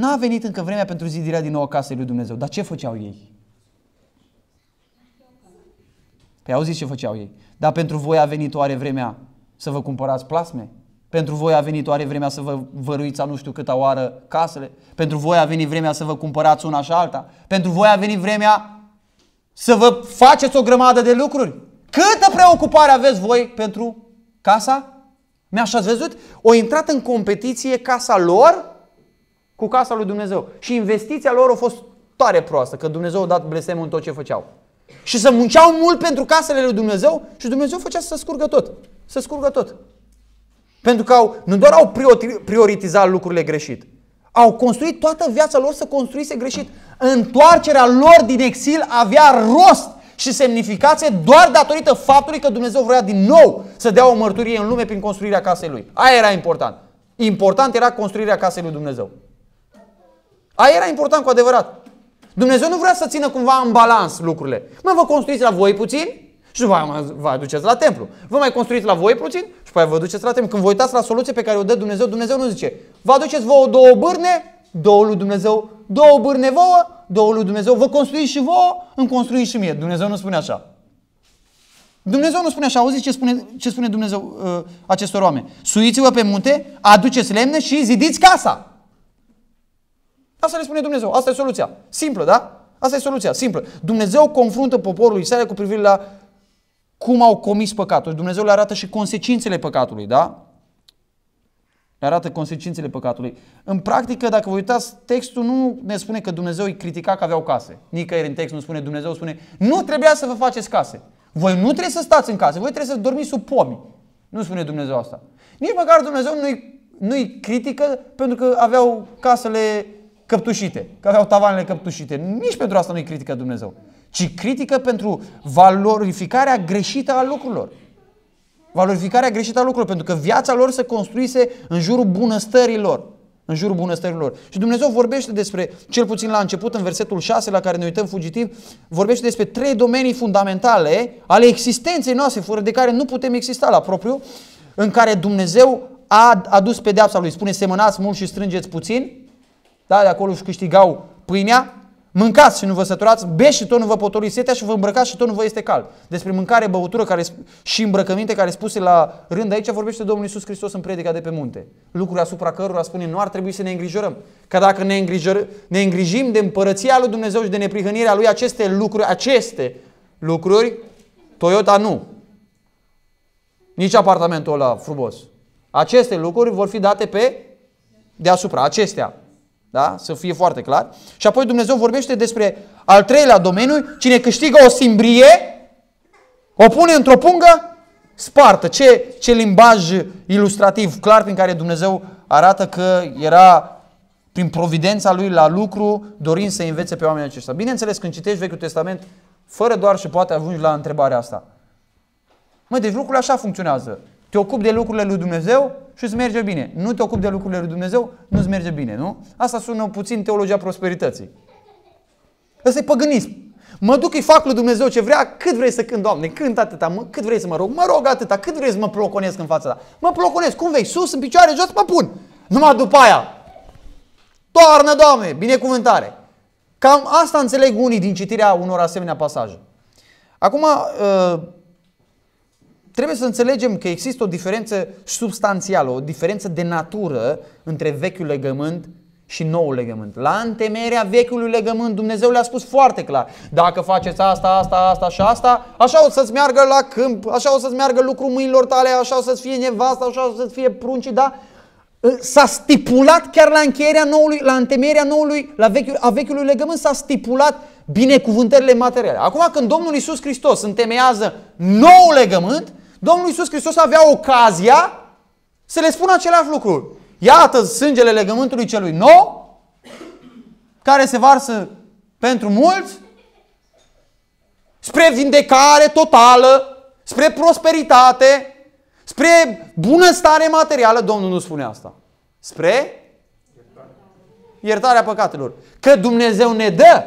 N-a venit încă vremea pentru zidirea din nou a casei lui Dumnezeu. Dar ce făceau ei? Păi auziți ce făceau ei. Dar pentru voi a venit oare vremea să vă cumpărați plasme? Pentru voi a venit oare vremea să vă văruiți a nu știu câta oară casele? Pentru voi a venit vremea să vă cumpărați una și alta? Pentru voi a venit vremea să vă faceți o grămadă de lucruri? Câtă preocupare aveți voi pentru casa? Mi-aș ați văzut? O intrat în competiție casa lor cu casa lui Dumnezeu. Și investiția lor a fost tare proastă, că Dumnezeu a dat blestemul în tot ce făceau. Și să munceau mult pentru casele lui Dumnezeu și Dumnezeu făcea să scurgă tot. Să scurgă tot. Pentru că au, nu doar au prioritizat lucrurile greșit, au construit toată viața lor să construise greșit. Întoarcerea lor din exil avea rost și semnificație doar datorită faptului că Dumnezeu vrea din nou să dea o mărturie în lume prin construirea casei lui. Aia era important. Important era construirea casei lui Dumnezeu. Aia era important cu adevărat. Dumnezeu nu vrea să țină cumva în balans lucrurile. Mă, vă construiți la voi puțin și vă, vă aduceți la templu. Vă mai construiți la voi puțin și vă duceți la templu. Când vă uitați la soluție pe care o dă Dumnezeu, Dumnezeu nu zice, vă aduceți vouă două bârne, două lui Dumnezeu, două bârne vouă, două lui Dumnezeu, vă construiți și vouă, îmi construiți și mie. Dumnezeu nu spune așa. Dumnezeu nu spune așa, auziți ce spune, ce spune Dumnezeu uh, acestor oameni. Suiți-vă pe munte, aduceți lemne și zidiți casa. Asta le spune Dumnezeu. Asta e soluția. Simplă, da? Asta e soluția, simplă. Dumnezeu confruntă poporul Israel cu privire la cum au comis păcatul. Dumnezeu le arată și consecințele păcatului, da? Le arată consecințele păcatului. În practică, dacă vă uitați, textul nu ne spune că Dumnezeu îi critica că aveau case. Nicăieri în text nu spune Dumnezeu, spune nu trebuia să vă faceți case. Voi nu trebuie să stați în case, voi trebuie să dormiți sub pomi. Nu spune Dumnezeu asta. Nici măcar Dumnezeu nu-i, nu critică pentru că aveau casele căptușite, că aveau tavanele căptușite. Nici pentru asta nu-i critică Dumnezeu, ci critică pentru valorificarea greșită a lucrurilor. Valorificarea greșită a lucrurilor, pentru că viața lor se construise în jurul bunăstărilor. În jurul bunăstărilor. Și Dumnezeu vorbește despre, cel puțin la început, în versetul 6, la care ne uităm fugitiv, vorbește despre trei domenii fundamentale ale existenței noastre, fără de care nu putem exista la propriu, în care Dumnezeu a adus pedeapsa lui. Spune, semănați mult și strângeți puțin, da, de acolo își câștigau pâinea, mâncați și nu vă săturați, beți și tot nu vă potoli setea și vă îmbrăcați și tot nu vă este cald. Despre mâncare, băutură care, și îmbrăcăminte care spuse la rând aici vorbește Domnul Iisus Hristos în predica de pe munte. Lucruri asupra cărora spune nu ar trebui să ne îngrijorăm. Că dacă ne, îngrijor, ne îngrijim de împărăția lui Dumnezeu și de neprihănirea lui aceste lucruri, aceste lucruri, Toyota nu. Nici apartamentul ăla frumos. Aceste lucruri vor fi date pe deasupra, acestea. Da? Să fie foarte clar. Și apoi Dumnezeu vorbește despre al treilea domeniu, cine câștigă o simbrie, o pune într-o pungă spartă. Ce, ce limbaj ilustrativ clar prin care Dumnezeu arată că era prin providența lui la lucru, dorind să învețe pe oamenii aceștia. Bineînțeles, când citești Vechiul Testament, fără doar și poate ajungi la întrebarea asta. Mă, deci lucrurile așa funcționează. Te ocupi de lucrurile lui Dumnezeu și îți merge bine. Nu te ocupi de lucrurile lui Dumnezeu, nu îți merge bine, nu? Asta sună puțin teologia prosperității. Asta e păgânism. Mă duc, îi fac lui Dumnezeu ce vrea, cât vrei să cânt, Doamne, cânt atâta, mă, cât vrei să mă rog, mă rog atâta, cât vrei să mă ploconesc în fața ta. Mă ploconesc, cum vei, sus, în picioare, jos, mă pun. Numai după aia. Toarnă, Doamne, binecuvântare. Cam asta înțeleg unii din citirea unor asemenea pasaje. Acum, uh, Trebuie să înțelegem că există o diferență substanțială, o diferență de natură între vechiul legământ și noul legământ. La întemerea vechiului legământ, Dumnezeu le-a spus foarte clar, dacă faceți asta, asta, asta și asta, așa o să-ți meargă la câmp, așa o să-ți meargă lucru mâinilor tale, așa o să-ți fie nevasta, așa o să-ți fie pruncii, da? S-a stipulat chiar la încheierea noului, la întemerea noului, la vechiul, a vechiului legământ, s-a stipulat binecuvântările materiale. Acum când Domnul Isus Hristos întemeiază nou legământ, Domnul Iisus Hristos avea ocazia să le spună același lucru. Iată sângele legământului celui nou, care se varsă pentru mulți, spre vindecare totală, spre prosperitate, spre bunăstare materială. Domnul nu spune asta. Spre iertarea păcatelor. Că Dumnezeu ne dă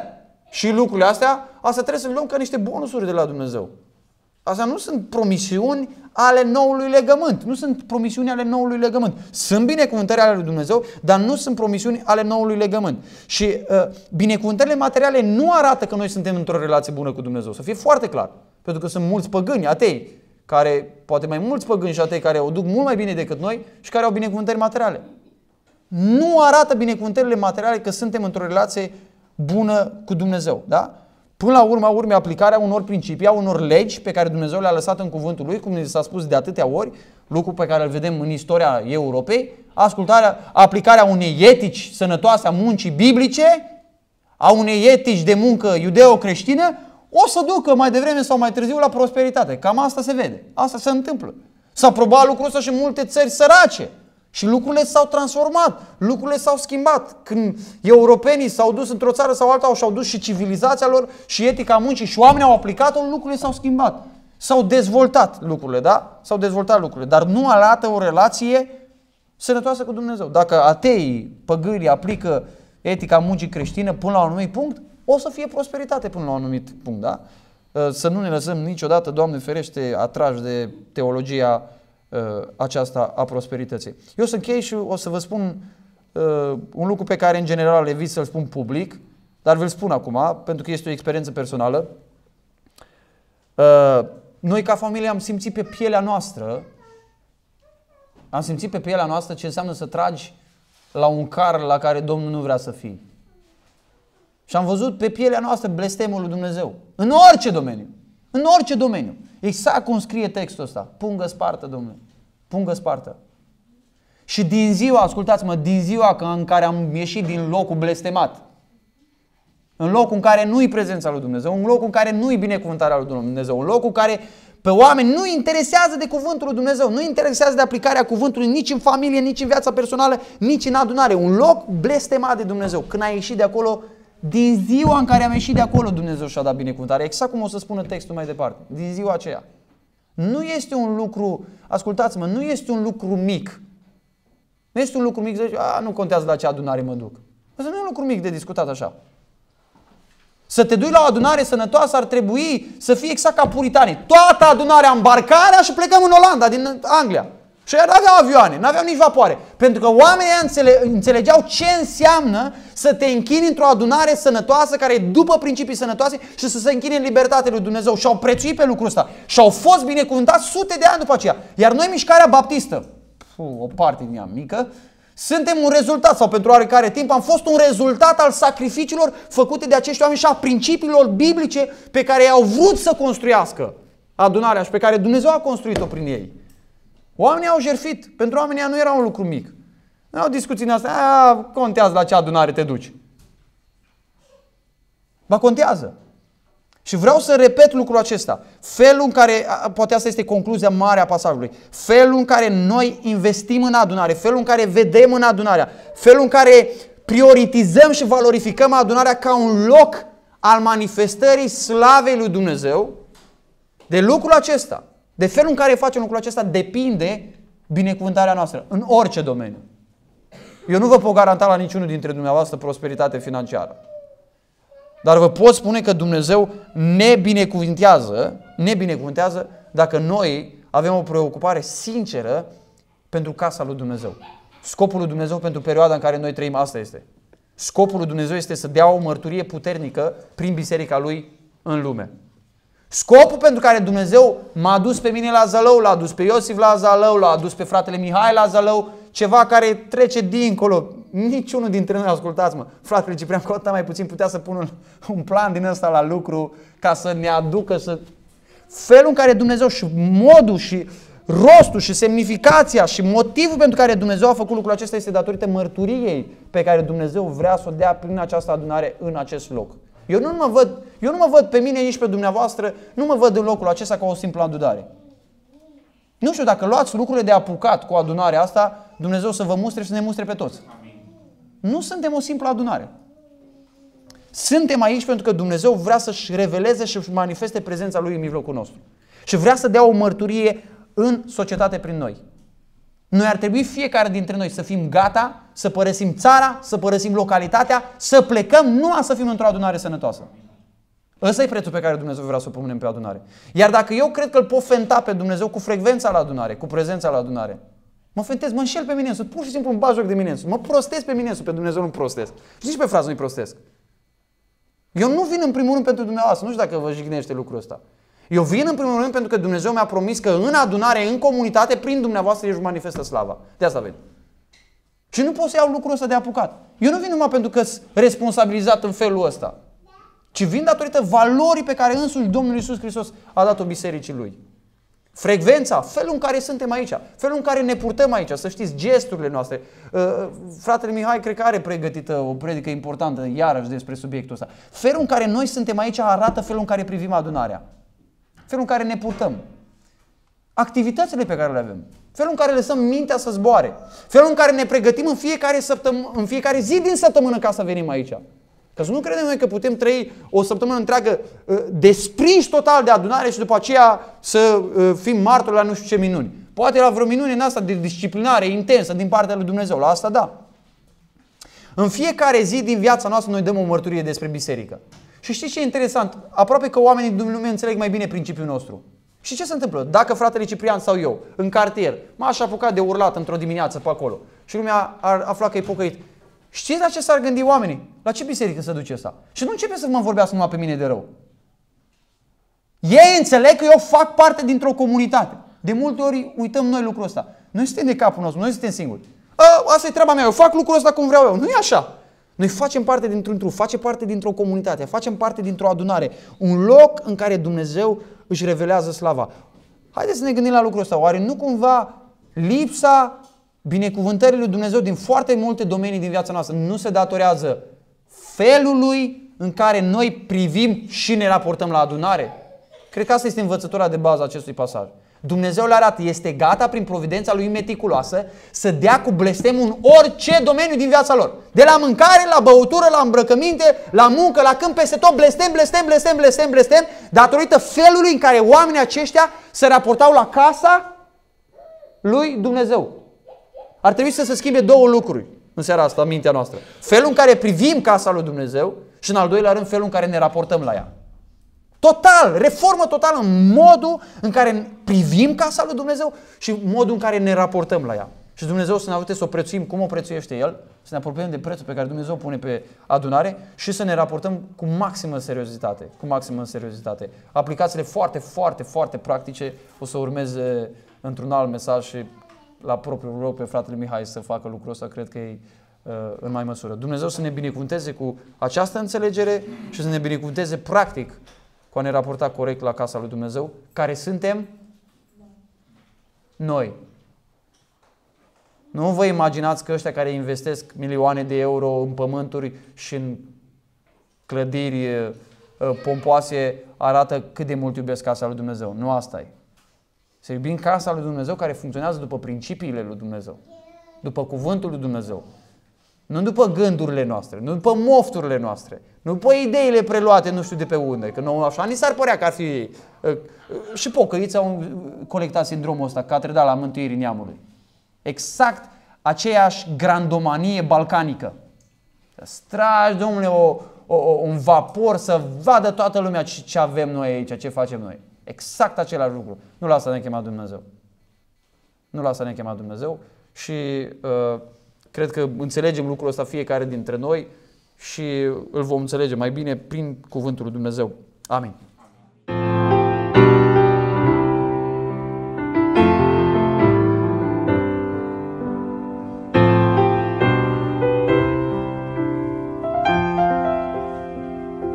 și lucrurile astea, asta trebuie să luăm ca niște bonusuri de la Dumnezeu. Asta nu sunt promisiuni ale noului legământ. Nu sunt promisiuni ale noului legământ. Sunt binecuvântări ale lui Dumnezeu, dar nu sunt promisiuni ale noului legământ. Și uh, binecuvântările materiale nu arată că noi suntem într-o relație bună cu Dumnezeu. Să fie foarte clar. Pentru că sunt mulți păgâni, atei, care, poate mai mulți păgâni și atei, care o duc mult mai bine decât noi și care au binecuvântări materiale. Nu arată binecuvântările materiale că suntem într-o relație bună cu Dumnezeu. Da? Până la urma urmei, aplicarea unor principii, a unor legi pe care Dumnezeu le-a lăsat în cuvântul lui, cum ne s-a spus de atâtea ori, lucru pe care îl vedem în istoria Europei, ascultarea, aplicarea unei etici sănătoase a muncii biblice, a unei etici de muncă iudeo-creștină, o să ducă mai devreme sau mai târziu la prosperitate. Cam asta se vede. Asta se întâmplă. S-a probat lucrul ăsta și în multe țări sărace. Și lucrurile s-au transformat, lucrurile s-au schimbat. Când europenii s-au dus într-o țară sau alta și-au dus și civilizația lor și etica muncii și oamenii au aplicat-o, lucrurile s-au schimbat. S-au dezvoltat lucrurile, da? S-au dezvoltat lucrurile, dar nu arată o relație sănătoasă cu Dumnezeu. Dacă ateii, păgârii aplică etica muncii creștină până la un anumit punct, o să fie prosperitate până la un anumit punct, da? Să nu ne lăsăm niciodată, Doamne ferește, atrași de teologia Uh, aceasta a prosperității. Eu să chei și o să vă spun uh, un lucru pe care în general evit să-l spun public, dar vă l spun acum, pentru că este o experiență personală. Uh, noi ca familie am simțit pe pielea noastră, am simțit pe pielea noastră ce înseamnă să tragi la un car la care Domnul nu vrea să fii. Și am văzut pe pielea noastră blestemul lui Dumnezeu. În orice domeniu. În orice domeniu. Exact cum scrie textul ăsta. Pungă spartă, domnule. Pungă spartă. Și din ziua, ascultați-mă, din ziua în care am ieșit din locul blestemat, în locul în care nu-i prezența lui Dumnezeu, un loc în care nu-i binecuvântarea lui Dumnezeu, un loc în care pe oameni nu interesează de cuvântul lui Dumnezeu, nu interesează de aplicarea cuvântului nici în familie, nici în viața personală, nici în adunare. Un loc blestemat de Dumnezeu. Când ai ieșit de acolo, din ziua în care am ieșit de acolo, Dumnezeu și-a dat binecuvântare. Exact cum o să spună textul mai departe. Din ziua aceea. Nu este un lucru, ascultați-mă, nu este un lucru mic. Nu este un lucru mic, zici, a, nu contează la ce adunare mă duc. Asta nu e un lucru mic de discutat așa. Să te duci la o adunare sănătoasă ar trebui să fie exact ca puritanii. Toată adunarea îmbarcarea și plecăm în Olanda, din Anglia. Și ei n-aveau avioane, nu aveau nici vapoare. Pentru că oamenii înțele- înțelegeau ce înseamnă să te închini într-o adunare sănătoasă care e după principii sănătoase și să se închine în libertate lui Dumnezeu. Și au prețuit pe lucrul ăsta. Și au fost binecuvântați sute de ani după aceea. Iar noi, mișcarea baptistă, puh, o parte din ea mică, suntem un rezultat sau pentru oarecare timp am fost un rezultat al sacrificiilor făcute de acești oameni și a principiilor biblice pe care i-au vrut să construiască adunarea și pe care Dumnezeu a construit-o prin ei. Oamenii au jerfit. Pentru oamenii nu era un lucru mic. Nu au discuții astea. Aia contează la ce adunare te duci. Ba contează. Și vreau să repet lucrul acesta. Felul în care, poate asta este concluzia mare a pasajului, felul în care noi investim în adunare, felul în care vedem în adunarea, felul în care prioritizăm și valorificăm adunarea ca un loc al manifestării slavei lui Dumnezeu, de lucrul acesta de felul în care facem lucrul acesta depinde binecuvântarea noastră, în orice domeniu. Eu nu vă pot garanta la niciunul dintre dumneavoastră prosperitate financiară. Dar vă pot spune că Dumnezeu ne binecuvântează, ne binecuvântează dacă noi avem o preocupare sinceră pentru casa lui Dumnezeu. Scopul lui Dumnezeu pentru perioada în care noi trăim asta este. Scopul lui Dumnezeu este să dea o mărturie puternică prin biserica lui în lume. Scopul pentru care Dumnezeu m-a dus pe mine la Zălău, l-a dus pe Iosif la Zălău, l-a dus pe fratele Mihai la Zălău, ceva care trece dincolo. Niciunul dintre noi, ascultați-mă, fratele Ciprian Cota mai puțin putea să pună un plan din ăsta la lucru ca să ne aducă să... Felul în care Dumnezeu și modul și rostul și semnificația și motivul pentru care Dumnezeu a făcut lucrul acesta este datorită mărturiei pe care Dumnezeu vrea să o dea prin această adunare în acest loc. Eu nu mă văd, eu nu mă văd pe mine, nici pe dumneavoastră, nu mă văd în locul acesta ca o simplă adunare. Nu știu, dacă luați lucrurile de apucat cu adunarea asta, Dumnezeu să vă mustre și să ne mustre pe toți. Amin. Nu suntem o simplă adunare. Suntem aici pentru că Dumnezeu vrea să-și reveleze și manifeste prezența Lui în mijlocul nostru. Și vrea să dea o mărturie în societate prin noi. Noi ar trebui fiecare dintre noi să fim gata, să părăsim țara, să părăsim localitatea, să plecăm numai să fim într-o adunare sănătoasă. Ăsta e prețul pe care Dumnezeu vrea să o punem pe adunare. Iar dacă eu cred că îl pot fenta pe Dumnezeu cu frecvența la adunare, cu prezența la adunare, mă fentez, mă înșel pe mine însumi, pur și simplu îmi bajoc de mine mă prostesc pe mine pe Dumnezeu nu prostesc. Și nici pe frază nu-i prostesc. Eu nu vin în primul rând pentru dumneavoastră, nu știu dacă vă jignește lucrul ăsta. Eu vin în primul rând pentru că Dumnezeu mi-a promis că în adunare, în comunitate, prin dumneavoastră își manifestă slava. De asta vin. Și nu pot să iau lucrul ăsta de apucat. Eu nu vin numai pentru că sunt responsabilizat în felul ăsta, ci vin datorită valorii pe care însuși Domnul Iisus Hristos a dat-o bisericii lui. Frecvența, felul în care suntem aici, felul în care ne purtăm aici, să știți, gesturile noastre. Uh, fratele Mihai cred că are pregătită o predică importantă iarăși despre subiectul ăsta. Felul în care noi suntem aici arată felul în care privim adunarea felul în care ne purtăm, activitățile pe care le avem, felul în care lăsăm mintea să zboare, felul în care ne pregătim în fiecare, săptăm- în fiecare zi din săptămână ca să venim aici. Că să nu credem noi că putem trăi o săptămână întreagă uh, desprinși total de adunare și după aceea să uh, fim martori la nu știu ce minuni. Poate la vreo minune în asta de disciplinare intensă din partea lui Dumnezeu, la asta da. În fiecare zi din viața noastră noi dăm o mărturie despre biserică. Și știți ce e interesant? Aproape că oamenii din lume înțeleg mai bine principiul nostru. Și ce se întâmplă? Dacă fratele Ciprian sau eu, în cartier, m-aș apuca de urlat într-o dimineață pe acolo și lumea ar afla că e pocăit, știți la ce s-ar gândi oamenii? La ce biserică se duce asta? Și nu începe să mă vorbească numai pe mine de rău. Ei înțeleg că eu fac parte dintr-o comunitate. De multe ori uităm noi lucrul ăsta. Noi suntem de capul nostru, noi suntem singuri. A, asta e treaba mea, eu fac lucrul ăsta cum vreau eu. Nu e așa. Noi facem parte dintr-un trup, facem parte dintr-o comunitate, facem parte dintr-o adunare, un loc în care Dumnezeu își revelează slava. Haideți să ne gândim la lucrul ăsta. Oare nu cumva lipsa binecuvântării lui Dumnezeu din foarte multe domenii din viața noastră nu se datorează felului în care noi privim și ne raportăm la adunare? Cred că asta este învățătura de bază a acestui pasaj. Dumnezeu le arată, este gata prin providența lui meticuloasă să dea cu blestem în orice domeniu din viața lor. De la mâncare, la băutură, la îmbrăcăminte, la muncă, la câmp, peste tot, blestem, blestem, blestem, blestem, blestem, datorită felului în care oamenii aceștia se raportau la casa lui Dumnezeu. Ar trebui să se schimbe două lucruri în seara asta, în mintea noastră. Felul în care privim casa lui Dumnezeu și în al doilea rând felul în care ne raportăm la ea. Total, reformă totală în modul în care privim casa lui Dumnezeu și modul în care ne raportăm la ea. Și Dumnezeu să ne ajute să o prețuim cum o prețuiește El, să ne apropiem de prețul pe care Dumnezeu pune pe adunare și să ne raportăm cu maximă seriozitate. Cu maximă seriozitate. Aplicațiile foarte, foarte, foarte practice o să urmeze într-un alt mesaj și la propriul loc pe fratele Mihai să facă lucrul ăsta, cred că e uh, în mai măsură. Dumnezeu să ne binecuvânteze cu această înțelegere și să ne binecuvânteze practic cu a ne raporta corect la casa lui Dumnezeu, care suntem noi. Nu vă imaginați că ăștia care investesc milioane de euro în pământuri și în clădiri pompoase arată cât de mult iubesc casa lui Dumnezeu. Nu asta e. Să iubim casa lui Dumnezeu care funcționează după principiile lui Dumnezeu, după cuvântul lui Dumnezeu. Nu după gândurile noastre, nu după mofturile noastre, nu după ideile preluate nu știu de pe unde, că nu așa ni s-ar părea că ar fi ă, ă, Și pocăiți au colectat sindromul ăsta, că a trădat la mântuirii neamului. Exact aceeași grandomanie balcanică. Stragi, domnule, o, o, un vapor să vadă toată lumea ce, ce avem noi aici, ce facem noi. Exact același lucru. Nu lasă ne-a Dumnezeu. Nu lasă ne-a Dumnezeu și uh, Cred că înțelegem lucrul ăsta fiecare dintre noi și îl vom înțelege mai bine prin cuvântul lui Dumnezeu. Amin.